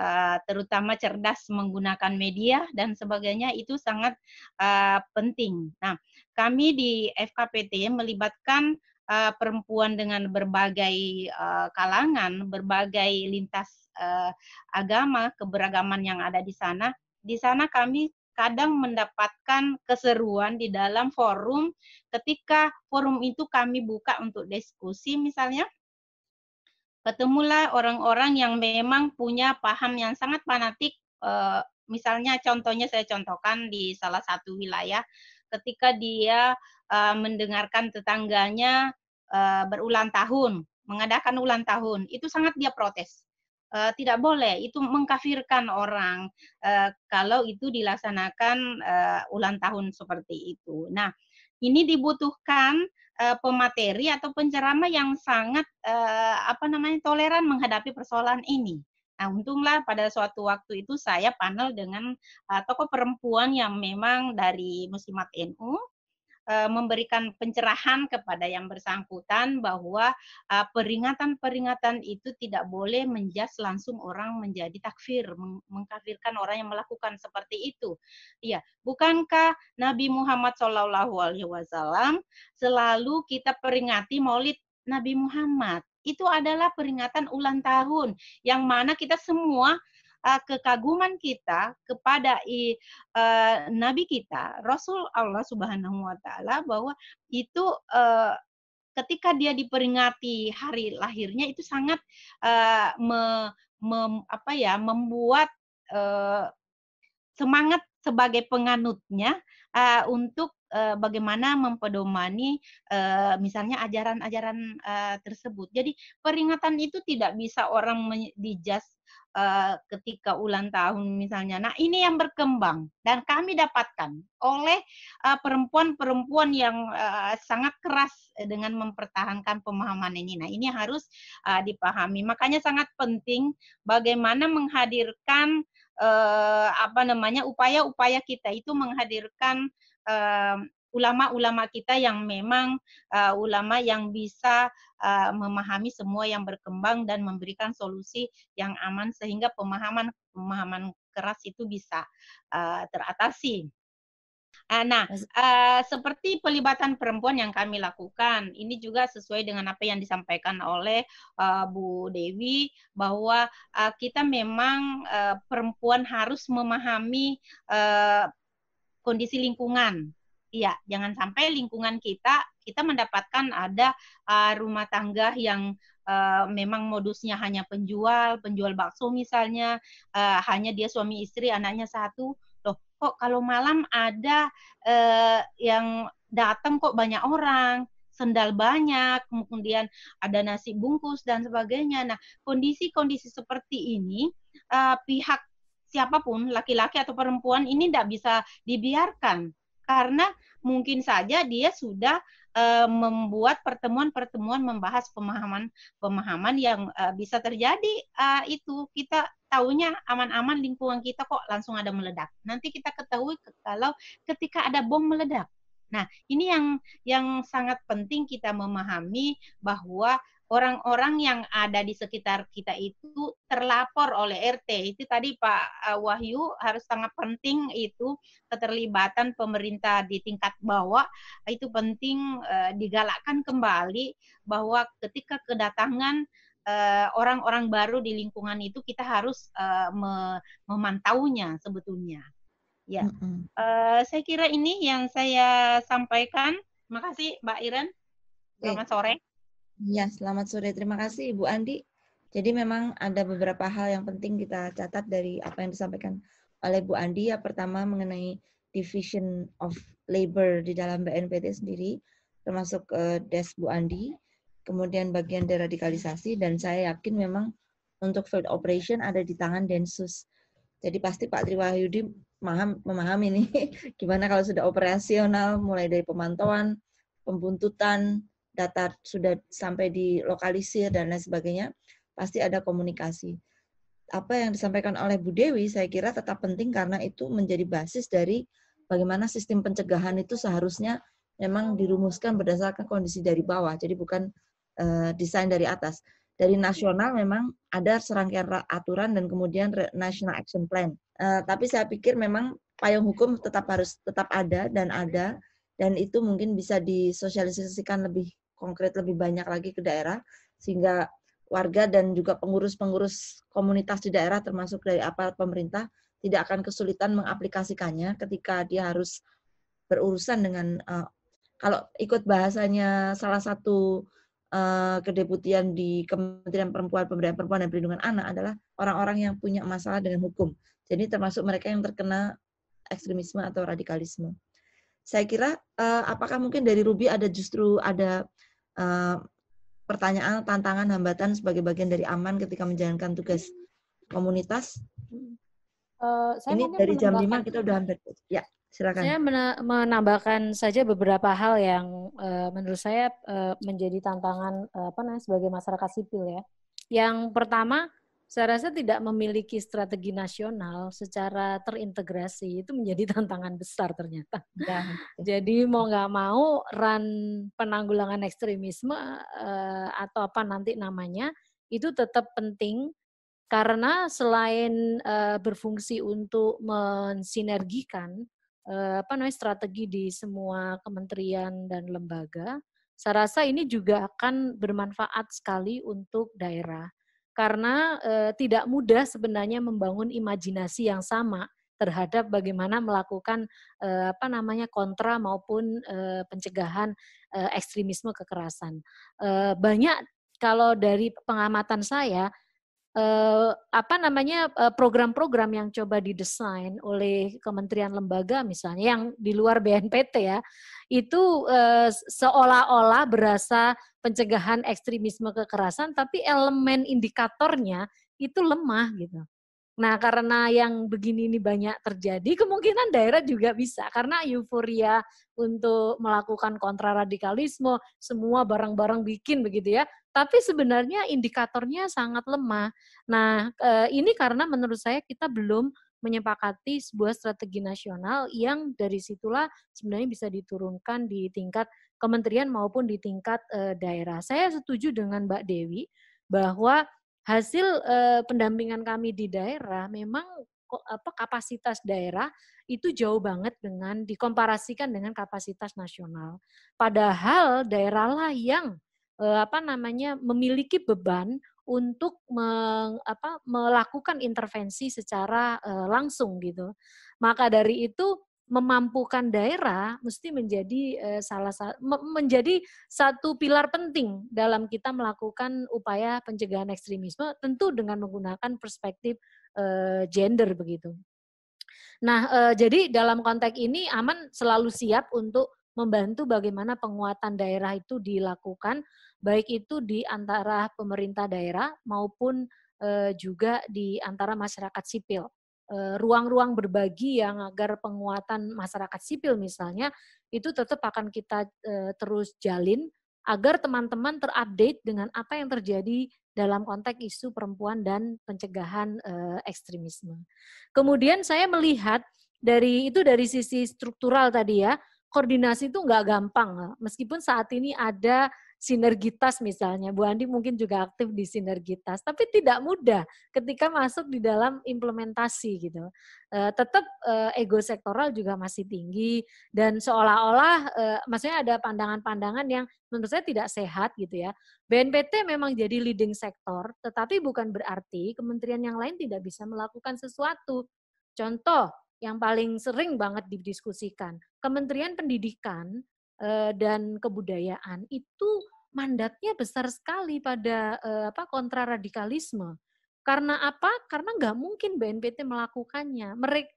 uh, terutama cerdas menggunakan media dan sebagainya itu sangat uh, penting. Nah, kami di FKPT melibatkan uh, perempuan dengan berbagai uh, kalangan, berbagai lintas uh, agama, keberagaman yang ada di sana. Di sana kami kadang mendapatkan keseruan di dalam forum ketika forum itu kami buka untuk diskusi misalnya ketemulah orang-orang yang memang punya paham yang sangat fanatik eh, misalnya contohnya saya contohkan di salah satu wilayah ketika dia eh, mendengarkan tetangganya eh, berulang tahun mengadakan ulang tahun itu sangat dia protes uh, tidak boleh itu mengkafirkan orang uh, kalau itu dilaksanakan uh, ulang tahun seperti itu. Nah, ini dibutuhkan uh, pemateri atau penceramah yang sangat uh, apa namanya toleran menghadapi persoalan ini. Nah, untunglah pada suatu waktu itu saya panel dengan uh, tokoh perempuan yang memang dari Muslimat NU Eh, memberikan pencerahan kepada yang bersangkutan bahwa eh, peringatan-peringatan itu tidak boleh menjas langsung orang menjadi takfir, mengkafirkan orang yang melakukan seperti itu. Iya, bukankah Nabi Muhammad Shallallahu Alaihi Wasallam selalu kita peringati Maulid Nabi Muhammad? Itu adalah peringatan ulang tahun yang mana kita semua uh, kekaguman kita kepada uh, Nabi kita, Rasul Allah Subhanahu Wa Taala, bahwa itu uh, ketika dia diperingati hari lahirnya itu sangat uh, me, me, apa ya membuat uh, semangat sebagai penganutnya uh, untuk bagaimana mempedomani misalnya ajaran-ajaran tersebut. Jadi peringatan itu tidak bisa orang dijas Eh, ketika ulang tahun misalnya. Nah, ini yang berkembang dan kami dapatkan oleh eh, perempuan-perempuan yang eh, sangat keras dengan mempertahankan pemahaman ini. Nah, ini harus dipahami. Makanya sangat penting bagaimana menghadirkan apa namanya upaya-upaya kita itu menghadirkan ulama-ulama kita yang memang uh, ulama yang bisa uh, memahami semua yang berkembang dan memberikan solusi yang aman sehingga pemahaman pemahaman keras itu bisa uh, teratasi. Ah, nah, uh, seperti pelibatan perempuan yang kami lakukan, ini juga sesuai dengan apa yang disampaikan oleh uh, Bu Dewi bahwa uh, kita memang uh, perempuan harus memahami uh, kondisi lingkungan Ya, jangan sampai lingkungan kita kita mendapatkan ada uh, rumah tangga yang uh, memang modusnya hanya penjual, penjual bakso misalnya, uh, hanya dia suami istri, anaknya satu. Loh, kok kalau malam ada uh, yang datang kok banyak orang, sendal banyak, kemudian ada nasi bungkus dan sebagainya. Nah, kondisi-kondisi seperti ini uh, pihak siapapun, laki-laki atau perempuan ini tidak bisa dibiarkan karena mungkin saja dia sudah uh, membuat pertemuan-pertemuan membahas pemahaman-pemahaman yang uh, bisa terjadi uh, itu kita tahunya aman-aman lingkungan kita kok langsung ada meledak. Nanti kita ketahui kalau ketika ada bom meledak. Nah, ini yang yang sangat penting kita memahami bahwa orang-orang yang ada di sekitar kita itu terlapor oleh RT. Itu tadi Pak eh, Wahyu harus sangat penting itu keterlibatan pemerintah di tingkat bawah itu penting eh, digalakkan kembali bahwa ketika kedatangan eh, orang-orang baru di lingkungan itu kita harus me memantaunya sebetulnya. Ya, mm -hmm. uh, saya kira ini yang saya sampaikan. Terima kasih Mbak Iren. Selamat sore. Ya, selamat sore. Terima kasih Ibu Andi. Jadi memang
ada beberapa hal yang penting kita catat dari apa yang disampaikan oleh Bu Andi. Ya, pertama mengenai division of labor di dalam BNPT sendiri, termasuk uh, eh, desk Bu Andi, kemudian bagian deradikalisasi, dan saya yakin memang untuk field operation ada di tangan Densus. Jadi pasti Pak Triwahyudi maham, memahami ini gimana kalau sudah operasional, mulai dari pemantauan, pembuntutan, data sudah sampai di lokalisir dan lain sebagainya, pasti ada komunikasi. Apa yang disampaikan oleh Bu Dewi saya kira tetap penting karena itu menjadi basis dari bagaimana sistem pencegahan itu seharusnya memang dirumuskan berdasarkan kondisi dari bawah, jadi bukan uh, desain dari atas. Dari nasional memang ada serangkaian aturan dan kemudian national action plan. Uh, tapi saya pikir memang payung hukum tetap harus tetap ada dan ada dan itu mungkin bisa disosialisasikan lebih konkret lebih banyak lagi ke daerah sehingga warga dan juga pengurus-pengurus komunitas di daerah termasuk dari aparat pemerintah tidak akan kesulitan mengaplikasikannya ketika dia harus berurusan dengan uh, kalau ikut bahasanya salah satu uh, kedeputian di Kementerian Perempuan Pemberdayaan Perempuan dan Perlindungan Anak adalah orang-orang yang punya masalah dengan hukum. Jadi termasuk mereka yang terkena ekstremisme atau radikalisme. Saya kira uh, apakah mungkin dari Ruby ada justru ada Eh, pertanyaan, tantangan, hambatan sebagai bagian dari aman ketika menjalankan tugas komunitas? Uh, saya Ini dari jam 5 kita udah hampir. Ya, silakan. Saya
menambahkan saja beberapa hal yang uh, menurut saya uh, menjadi tantangan uh, apa namanya sebagai masyarakat sipil ya. Yang pertama saya rasa tidak memiliki strategi nasional secara terintegrasi itu menjadi tantangan besar ternyata. Ya. Jadi mau nggak mau ran penanggulangan ekstremisme eh, atau apa nanti namanya itu tetap penting karena selain eh, berfungsi untuk mensinergikan eh, apa namanya strategi di semua kementerian dan lembaga, saya rasa ini juga akan bermanfaat sekali untuk daerah karena e, tidak mudah sebenarnya membangun imajinasi yang sama terhadap bagaimana melakukan e, apa namanya kontra maupun e, pencegahan e, ekstremisme kekerasan. E, banyak kalau dari pengamatan saya eh, apa namanya eh, program-program yang coba didesain oleh kementerian lembaga misalnya yang di luar BNPT ya itu eh, seolah-olah berasa pencegahan ekstremisme kekerasan tapi elemen indikatornya itu lemah gitu. Nah, karena yang begini ini banyak terjadi, kemungkinan daerah juga bisa karena euforia untuk melakukan kontraradikalisme, semua barang-barang bikin begitu ya tapi sebenarnya indikatornya sangat lemah. Nah, eh, ini karena menurut saya kita belum menyepakati sebuah strategi nasional yang dari situlah sebenarnya bisa diturunkan di tingkat kementerian maupun di tingkat eh, daerah. Saya setuju dengan Mbak Dewi bahwa hasil eh, pendampingan kami di daerah memang kapasitas daerah itu jauh banget dengan dikomparasikan dengan kapasitas nasional. Padahal daerahlah yang Eh, apa namanya memiliki beban untuk meng, apa, melakukan intervensi secara uh, langsung gitu. Maka dari itu memampukan daerah mesti menjadi uh, salah satu menjadi satu pilar penting dalam kita melakukan upaya pencegahan ekstremisme tentu dengan menggunakan perspektif uh, gender begitu. Nah, uh, jadi dalam konteks ini Aman selalu siap untuk membantu bagaimana penguatan daerah itu dilakukan, baik itu di antara pemerintah daerah maupun eh, juga di antara masyarakat sipil. Eh, ruang-ruang berbagi yang agar penguatan masyarakat sipil misalnya itu tetap akan kita eh, terus jalin agar teman-teman terupdate dengan apa yang terjadi dalam konteks isu perempuan dan pencegahan ekstremisme. Kemudian saya melihat dari itu dari sisi struktural tadi ya, koordinasi itu nggak gampang. Meskipun saat ini ada sinergitas misalnya, Bu Andi mungkin juga aktif di sinergitas, tapi tidak mudah ketika masuk di dalam implementasi gitu. E, eh, tetap e, eh, ego sektoral juga masih tinggi dan seolah-olah e, maksudnya ada pandangan-pandangan yang menurut saya tidak sehat gitu ya. BNPT memang jadi leading sektor, tetapi bukan berarti kementerian yang lain tidak bisa melakukan sesuatu. Contoh, yang paling sering banget didiskusikan. Kementerian Pendidikan eh, dan Kebudayaan itu mandatnya besar sekali pada eh, apa kontra Karena apa? Karena nggak mungkin BNPT melakukannya. Mereka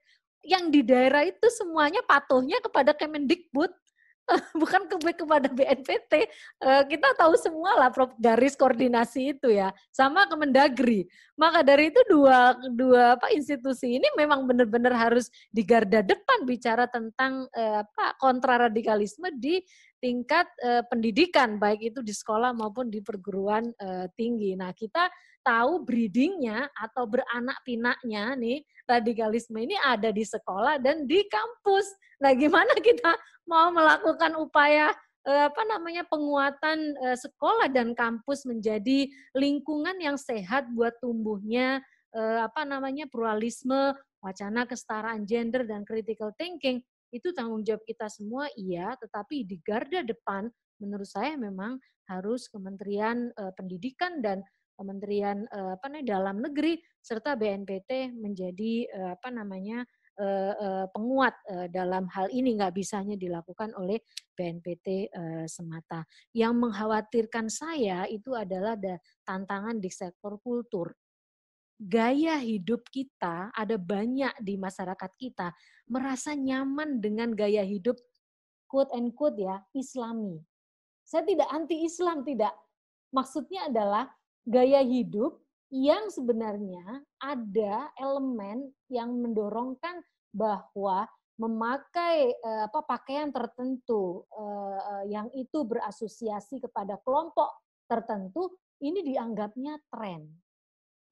yang di daerah itu semuanya patuhnya kepada Kemendikbud bukan ke kepada BNPT. Eh, kita tahu semua lah garis koordinasi itu ya, sama Kemendagri. Maka dari itu dua dua apa institusi ini memang benar-benar harus di garda depan bicara tentang eh, apa kontraradikalisme di tingkat eh, pendidikan baik itu di sekolah maupun di perguruan eh, tinggi. Nah, kita tahu breedingnya atau beranak pinaknya nih radikalisme ini ada di sekolah dan di kampus. Nah, gimana kita mau melakukan upaya eh, apa namanya penguatan eh, sekolah dan kampus menjadi lingkungan yang sehat buat tumbuhnya eh, apa namanya pluralisme, wacana kesetaraan gender dan critical thinking itu tanggung jawab kita semua iya, tetapi di garda depan menurut saya memang harus Kementerian Pendidikan dan Kementerian eh, apa namanya Dalam Negeri serta BNPT menjadi eh, apa namanya eh, eh, penguat eh, dalam hal ini nggak bisanya dilakukan oleh BNPT eh, semata. Yang mengkhawatirkan saya itu adalah ada tantangan di sektor kultur gaya hidup kita ada banyak di masyarakat kita merasa nyaman dengan gaya hidup quote and quote ya islami. Saya tidak anti Islam tidak. Maksudnya adalah gaya hidup yang sebenarnya ada elemen yang mendorongkan bahwa memakai eh, apa pakaian tertentu eh, eh, yang itu berasosiasi kepada kelompok tertentu ini dianggapnya tren.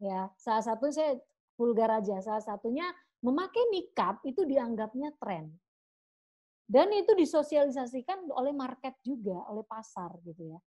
Ya, salah satu saya vulgar aja, salah satunya memakai nikab itu dianggapnya tren. Dan itu disosialisasikan oleh market juga, oleh pasar gitu ya.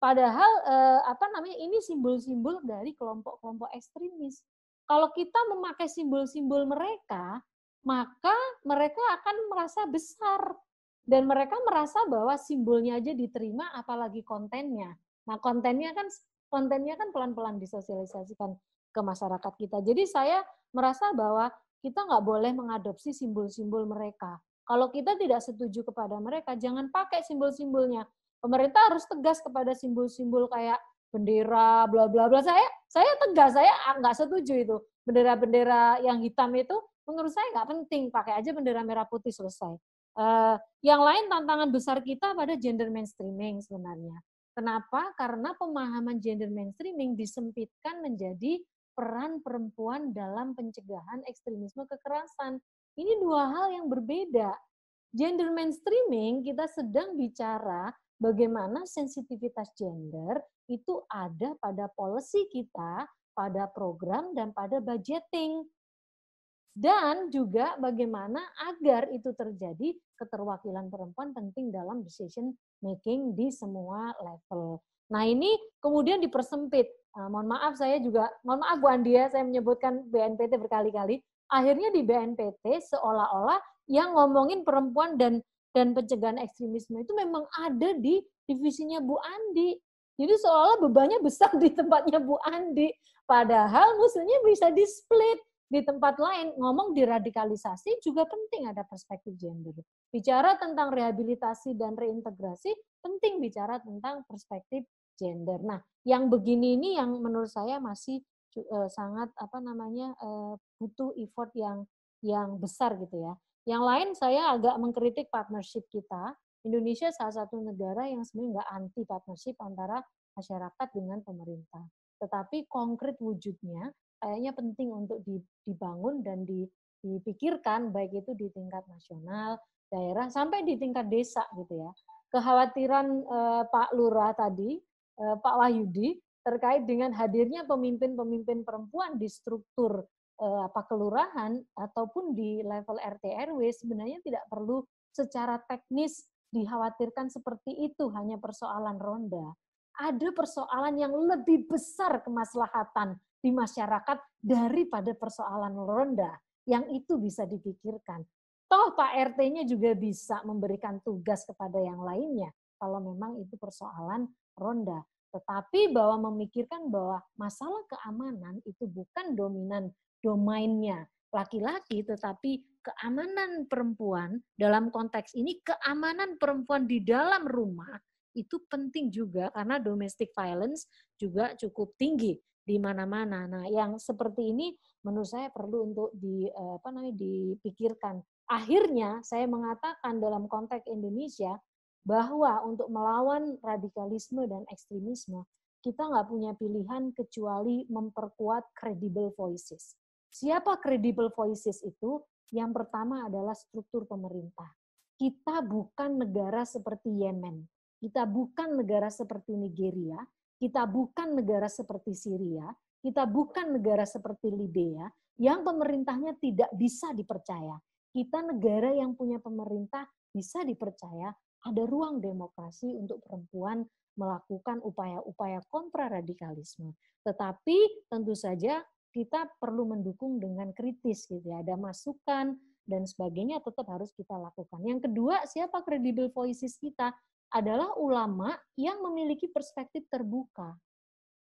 Padahal eh, apa namanya ini simbol-simbol dari kelompok-kelompok ekstremis. Kalau kita memakai simbol-simbol mereka, maka mereka akan merasa besar dan mereka merasa bahwa simbolnya aja diterima apalagi kontennya. Nah, kontennya kan kontennya kan pelan-pelan disosialisasikan ke masyarakat kita. Jadi saya merasa bahwa kita nggak boleh mengadopsi simbol-simbol mereka. Kalau kita tidak setuju kepada mereka, jangan pakai simbol-simbolnya pemerintah harus tegas kepada simbol-simbol kayak bendera bla bla bla saya saya tegas saya nggak setuju itu bendera-bendera yang hitam itu menurut saya nggak penting pakai aja bendera merah putih selesai uh, yang lain tantangan besar kita pada gender mainstreaming sebenarnya kenapa karena pemahaman gender mainstreaming disempitkan menjadi peran perempuan dalam pencegahan ekstremisme kekerasan ini dua hal yang berbeda gender mainstreaming kita sedang bicara bagaimana sensitivitas gender itu ada pada policy kita, pada program, dan pada budgeting. Dan juga bagaimana agar itu terjadi keterwakilan perempuan penting dalam decision making di semua level. Nah ini kemudian dipersempit. Nah, mohon maaf saya juga, mohon maaf Bu Andia, ya, saya menyebutkan BNPT berkali-kali. Akhirnya di BNPT seolah-olah yang ngomongin perempuan dan dan pencegahan ekstremisme itu memang ada di divisinya Bu Andi. Jadi seolah bebannya besar di tempatnya Bu Andi. Padahal musuhnya bisa di-split di tempat lain ngomong diradikalisasi juga penting ada perspektif gender. Bicara tentang rehabilitasi dan reintegrasi penting bicara tentang perspektif gender. Nah, yang begini ini yang menurut saya masih eh, sangat apa namanya uh, butuh effort yang yang besar gitu ya. Yang lain saya agak mengkritik partnership kita. Indonesia salah satu negara yang sebenarnya nggak anti partnership antara masyarakat dengan pemerintah. Tetapi konkret wujudnya kayaknya penting untuk dibangun dan dipikirkan baik itu di tingkat nasional, daerah sampai di tingkat desa gitu ya. Kekhawatiran eh, Pak Lurah tadi, eh, Pak Wahyudi terkait dengan hadirnya pemimpin-pemimpin perempuan di struktur Eh, apa kelurahan ataupun di level RT RW sebenarnya tidak perlu secara teknis dikhawatirkan seperti itu hanya persoalan ronda. Ada persoalan yang lebih besar kemaslahatan di masyarakat daripada persoalan ronda yang itu bisa dipikirkan. Toh Pak RT-nya juga bisa memberikan tugas kepada yang lainnya kalau memang itu persoalan ronda. Tetapi bahwa memikirkan bahwa masalah keamanan itu bukan dominan domainnya laki-laki, tetapi keamanan perempuan dalam konteks ini keamanan perempuan di dalam rumah itu penting juga karena domestic violence juga cukup tinggi di mana-mana. Nah, yang seperti ini menurut saya perlu untuk di eh, apa namanya dipikirkan. Akhirnya saya mengatakan dalam konteks Indonesia bahwa untuk melawan radikalisme dan ekstremisme kita nggak punya pilihan kecuali memperkuat credible voices. Siapa kredibel voices itu? Yang pertama adalah struktur pemerintah. Kita bukan negara seperti Yemen, kita bukan negara seperti Nigeria, kita bukan negara seperti Syria, kita bukan negara seperti Libya yang pemerintahnya tidak bisa dipercaya. Kita negara yang punya pemerintah bisa dipercaya, ada ruang demokrasi untuk perempuan melakukan upaya-upaya kontra radikalisme. Tetapi tentu saja kita perlu mendukung dengan kritis gitu ya. Ada masukan dan sebagainya tetap harus kita lakukan. Yang kedua, siapa kredibel voices kita adalah ulama yang memiliki perspektif terbuka.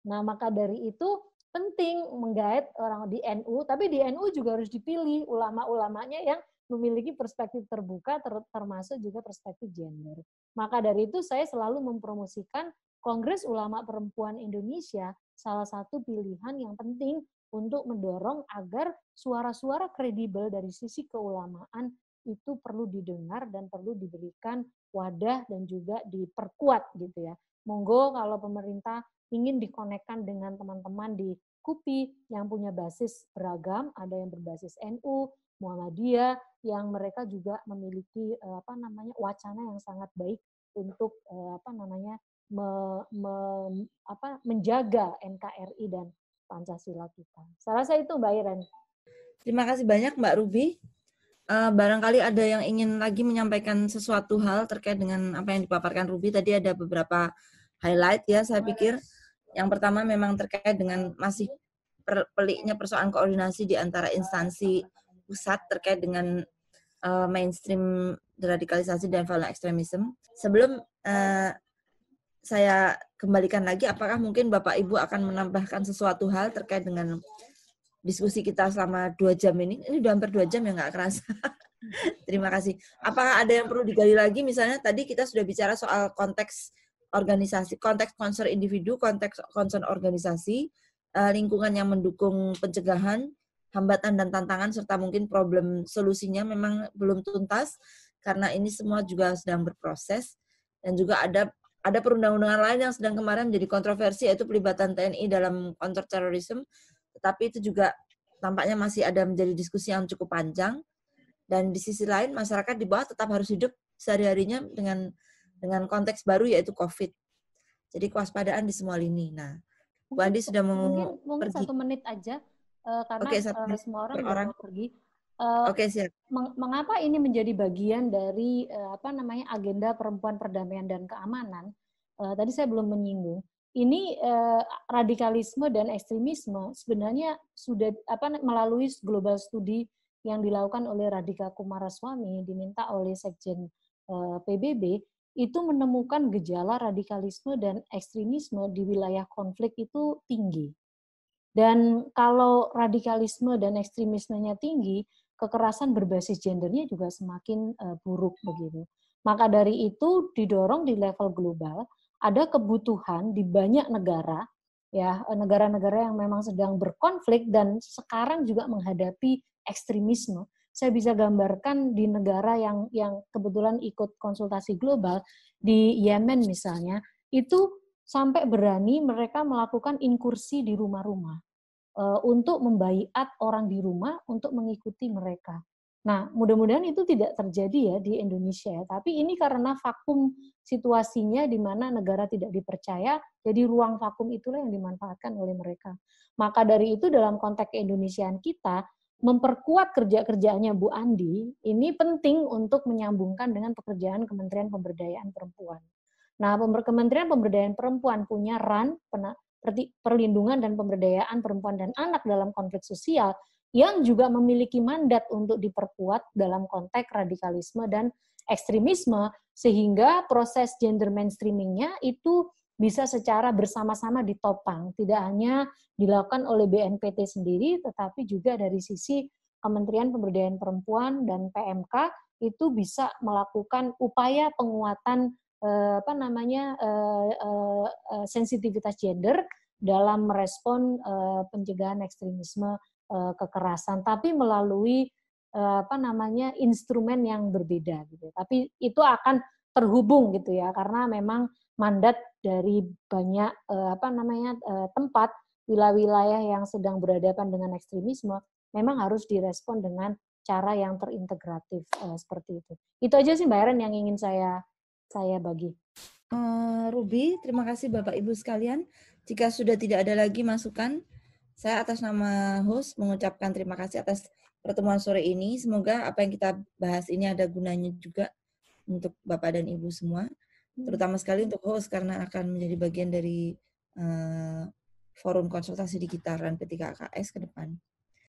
Nah, maka dari itu penting menggait orang di NU, tapi di NU juga harus dipilih ulama-ulamanya yang memiliki perspektif terbuka ter termasuk juga perspektif gender. Maka dari itu saya selalu mempromosikan Kongres Ulama Perempuan Indonesia salah satu pilihan yang penting untuk mendorong agar suara-suara kredibel dari sisi keulamaan itu perlu didengar dan perlu diberikan wadah dan juga diperkuat gitu ya. Monggo kalau pemerintah ingin dikonekkan dengan teman-teman di KUPI yang punya basis beragam, ada yang berbasis NU, Muhammadiyah yang mereka juga memiliki eh, apa namanya wacana yang sangat baik untuk eh, apa namanya me, me, apa menjaga NKRI dan Pancasila kita.
Saya rasa itu Mbak Iren. Terima kasih banyak Mbak Ruby. Uh, barangkali ada yang ingin lagi menyampaikan sesuatu hal terkait dengan apa yang dipaparkan Ruby. Tadi ada beberapa highlight ya saya pikir. Yang pertama memang terkait dengan masih peliknya persoalan koordinasi di antara instansi pusat terkait dengan uh, mainstream deradikalisasi dan violent extremism. Sebelum uh, saya kembalikan lagi, apakah mungkin Bapak Ibu akan menambahkan sesuatu hal terkait dengan diskusi kita selama dua jam ini? Ini udah hampir dua jam ya nggak kerasa. Terima kasih. Apakah ada yang perlu digali lagi? Misalnya tadi kita sudah bicara soal konteks organisasi, konteks concern individu, konteks concern organisasi, eh, lingkungan yang mendukung pencegahan, hambatan dan tantangan serta mungkin problem solusinya memang belum tuntas karena ini semua juga sedang berproses dan juga ada ada perundang-undangan lain yang sedang kemarin menjadi kontroversi yaitu pelibatan TNI dalam counter terorisme, tetapi itu juga tampaknya masih ada menjadi diskusi yang cukup panjang. Dan di sisi lain masyarakat di bawah tetap harus hidup sehari-harinya dengan dengan konteks baru yaitu COVID. Jadi kewaspadaan di semua lini. Nah, Bu Andi sudah mau mungkin,
mungkin pergi. satu menit aja uh, karena okay, satu eh, menit uh, semua orang, orang
pergi. Uh, Oke okay, siap.
Meng mengapa ini menjadi bagian dari uh, apa namanya agenda perempuan perdamaian dan keamanan? Uh, tadi saya belum menyinggung. Ini uh, radikalisme dan ekstremisme sebenarnya sudah apa melalui global studi yang dilakukan oleh Radhika Kumaraswamy diminta oleh Sekjen uh, PBB itu menemukan gejala radikalisme dan ekstremisme di wilayah konflik itu tinggi. Dan kalau radikalisme dan ekstremismenya tinggi, kekerasan berbasis gendernya juga semakin eh, buruk begitu. Maka dari itu didorong di level global ada kebutuhan di banyak negara ya eh, negara-negara yang memang sedang berkonflik dan sekarang juga menghadapi ekstremisme. Saya bisa gambarkan di negara yang yang kebetulan ikut konsultasi global di Yemen misalnya, itu sampai berani mereka melakukan inkursi di rumah-rumah. Eh, untuk membaiat orang di rumah untuk mengikuti mereka. Nah, mudah-mudahan itu tidak terjadi ya di Indonesia ya. Tapi ini karena vakum situasinya di mana negara tidak dipercaya, jadi ruang vakum itulah yang dimanfaatkan oleh mereka. Maka dari itu dalam konteks keindonesiaan kita, memperkuat kerja-kerjaannya Bu Andi, ini penting untuk menyambungkan dengan pekerjaan Kementerian Pemberdayaan Perempuan. Nah, Kementerian Pemberdayaan Perempuan punya RAN, perlindungan dan pemberdayaan perempuan dan anak dalam konflik sosial yang juga memiliki mandat untuk diperkuat dalam konteks radikalisme dan ekstremisme sehingga proses gender mainstreamingnya itu bisa secara bersama-sama ditopang tidak hanya dilakukan oleh BNPT sendiri tetapi juga dari sisi Kementerian Pemberdayaan Perempuan dan PMK itu bisa melakukan upaya penguatan eh, apa namanya eh, eh, eh, sensitivitas gender dalam merespon eh, pencegahan ekstremisme eh, kekerasan, tapi melalui eh, apa namanya instrumen yang berbeda gitu. Tapi itu akan terhubung gitu ya karena memang mandat dari banyak eh, apa namanya eh, tempat wilayah-wilayah yang sedang berhadapan dengan ekstremisme memang harus direspon dengan cara yang terintegratif eh, seperti
itu. Itu aja sih Mbak Eren yang ingin saya saya bagi. Uh, Ruby, terima kasih Bapak Ibu sekalian. Jika sudah tidak ada lagi masukan, saya atas nama host mengucapkan terima kasih atas pertemuan sore ini. Semoga apa yang kita bahas ini ada gunanya juga untuk Bapak dan Ibu semua, terutama sekali untuk host karena akan menjadi bagian dari uh, forum konsultasi di p 3 KKS ke
depan.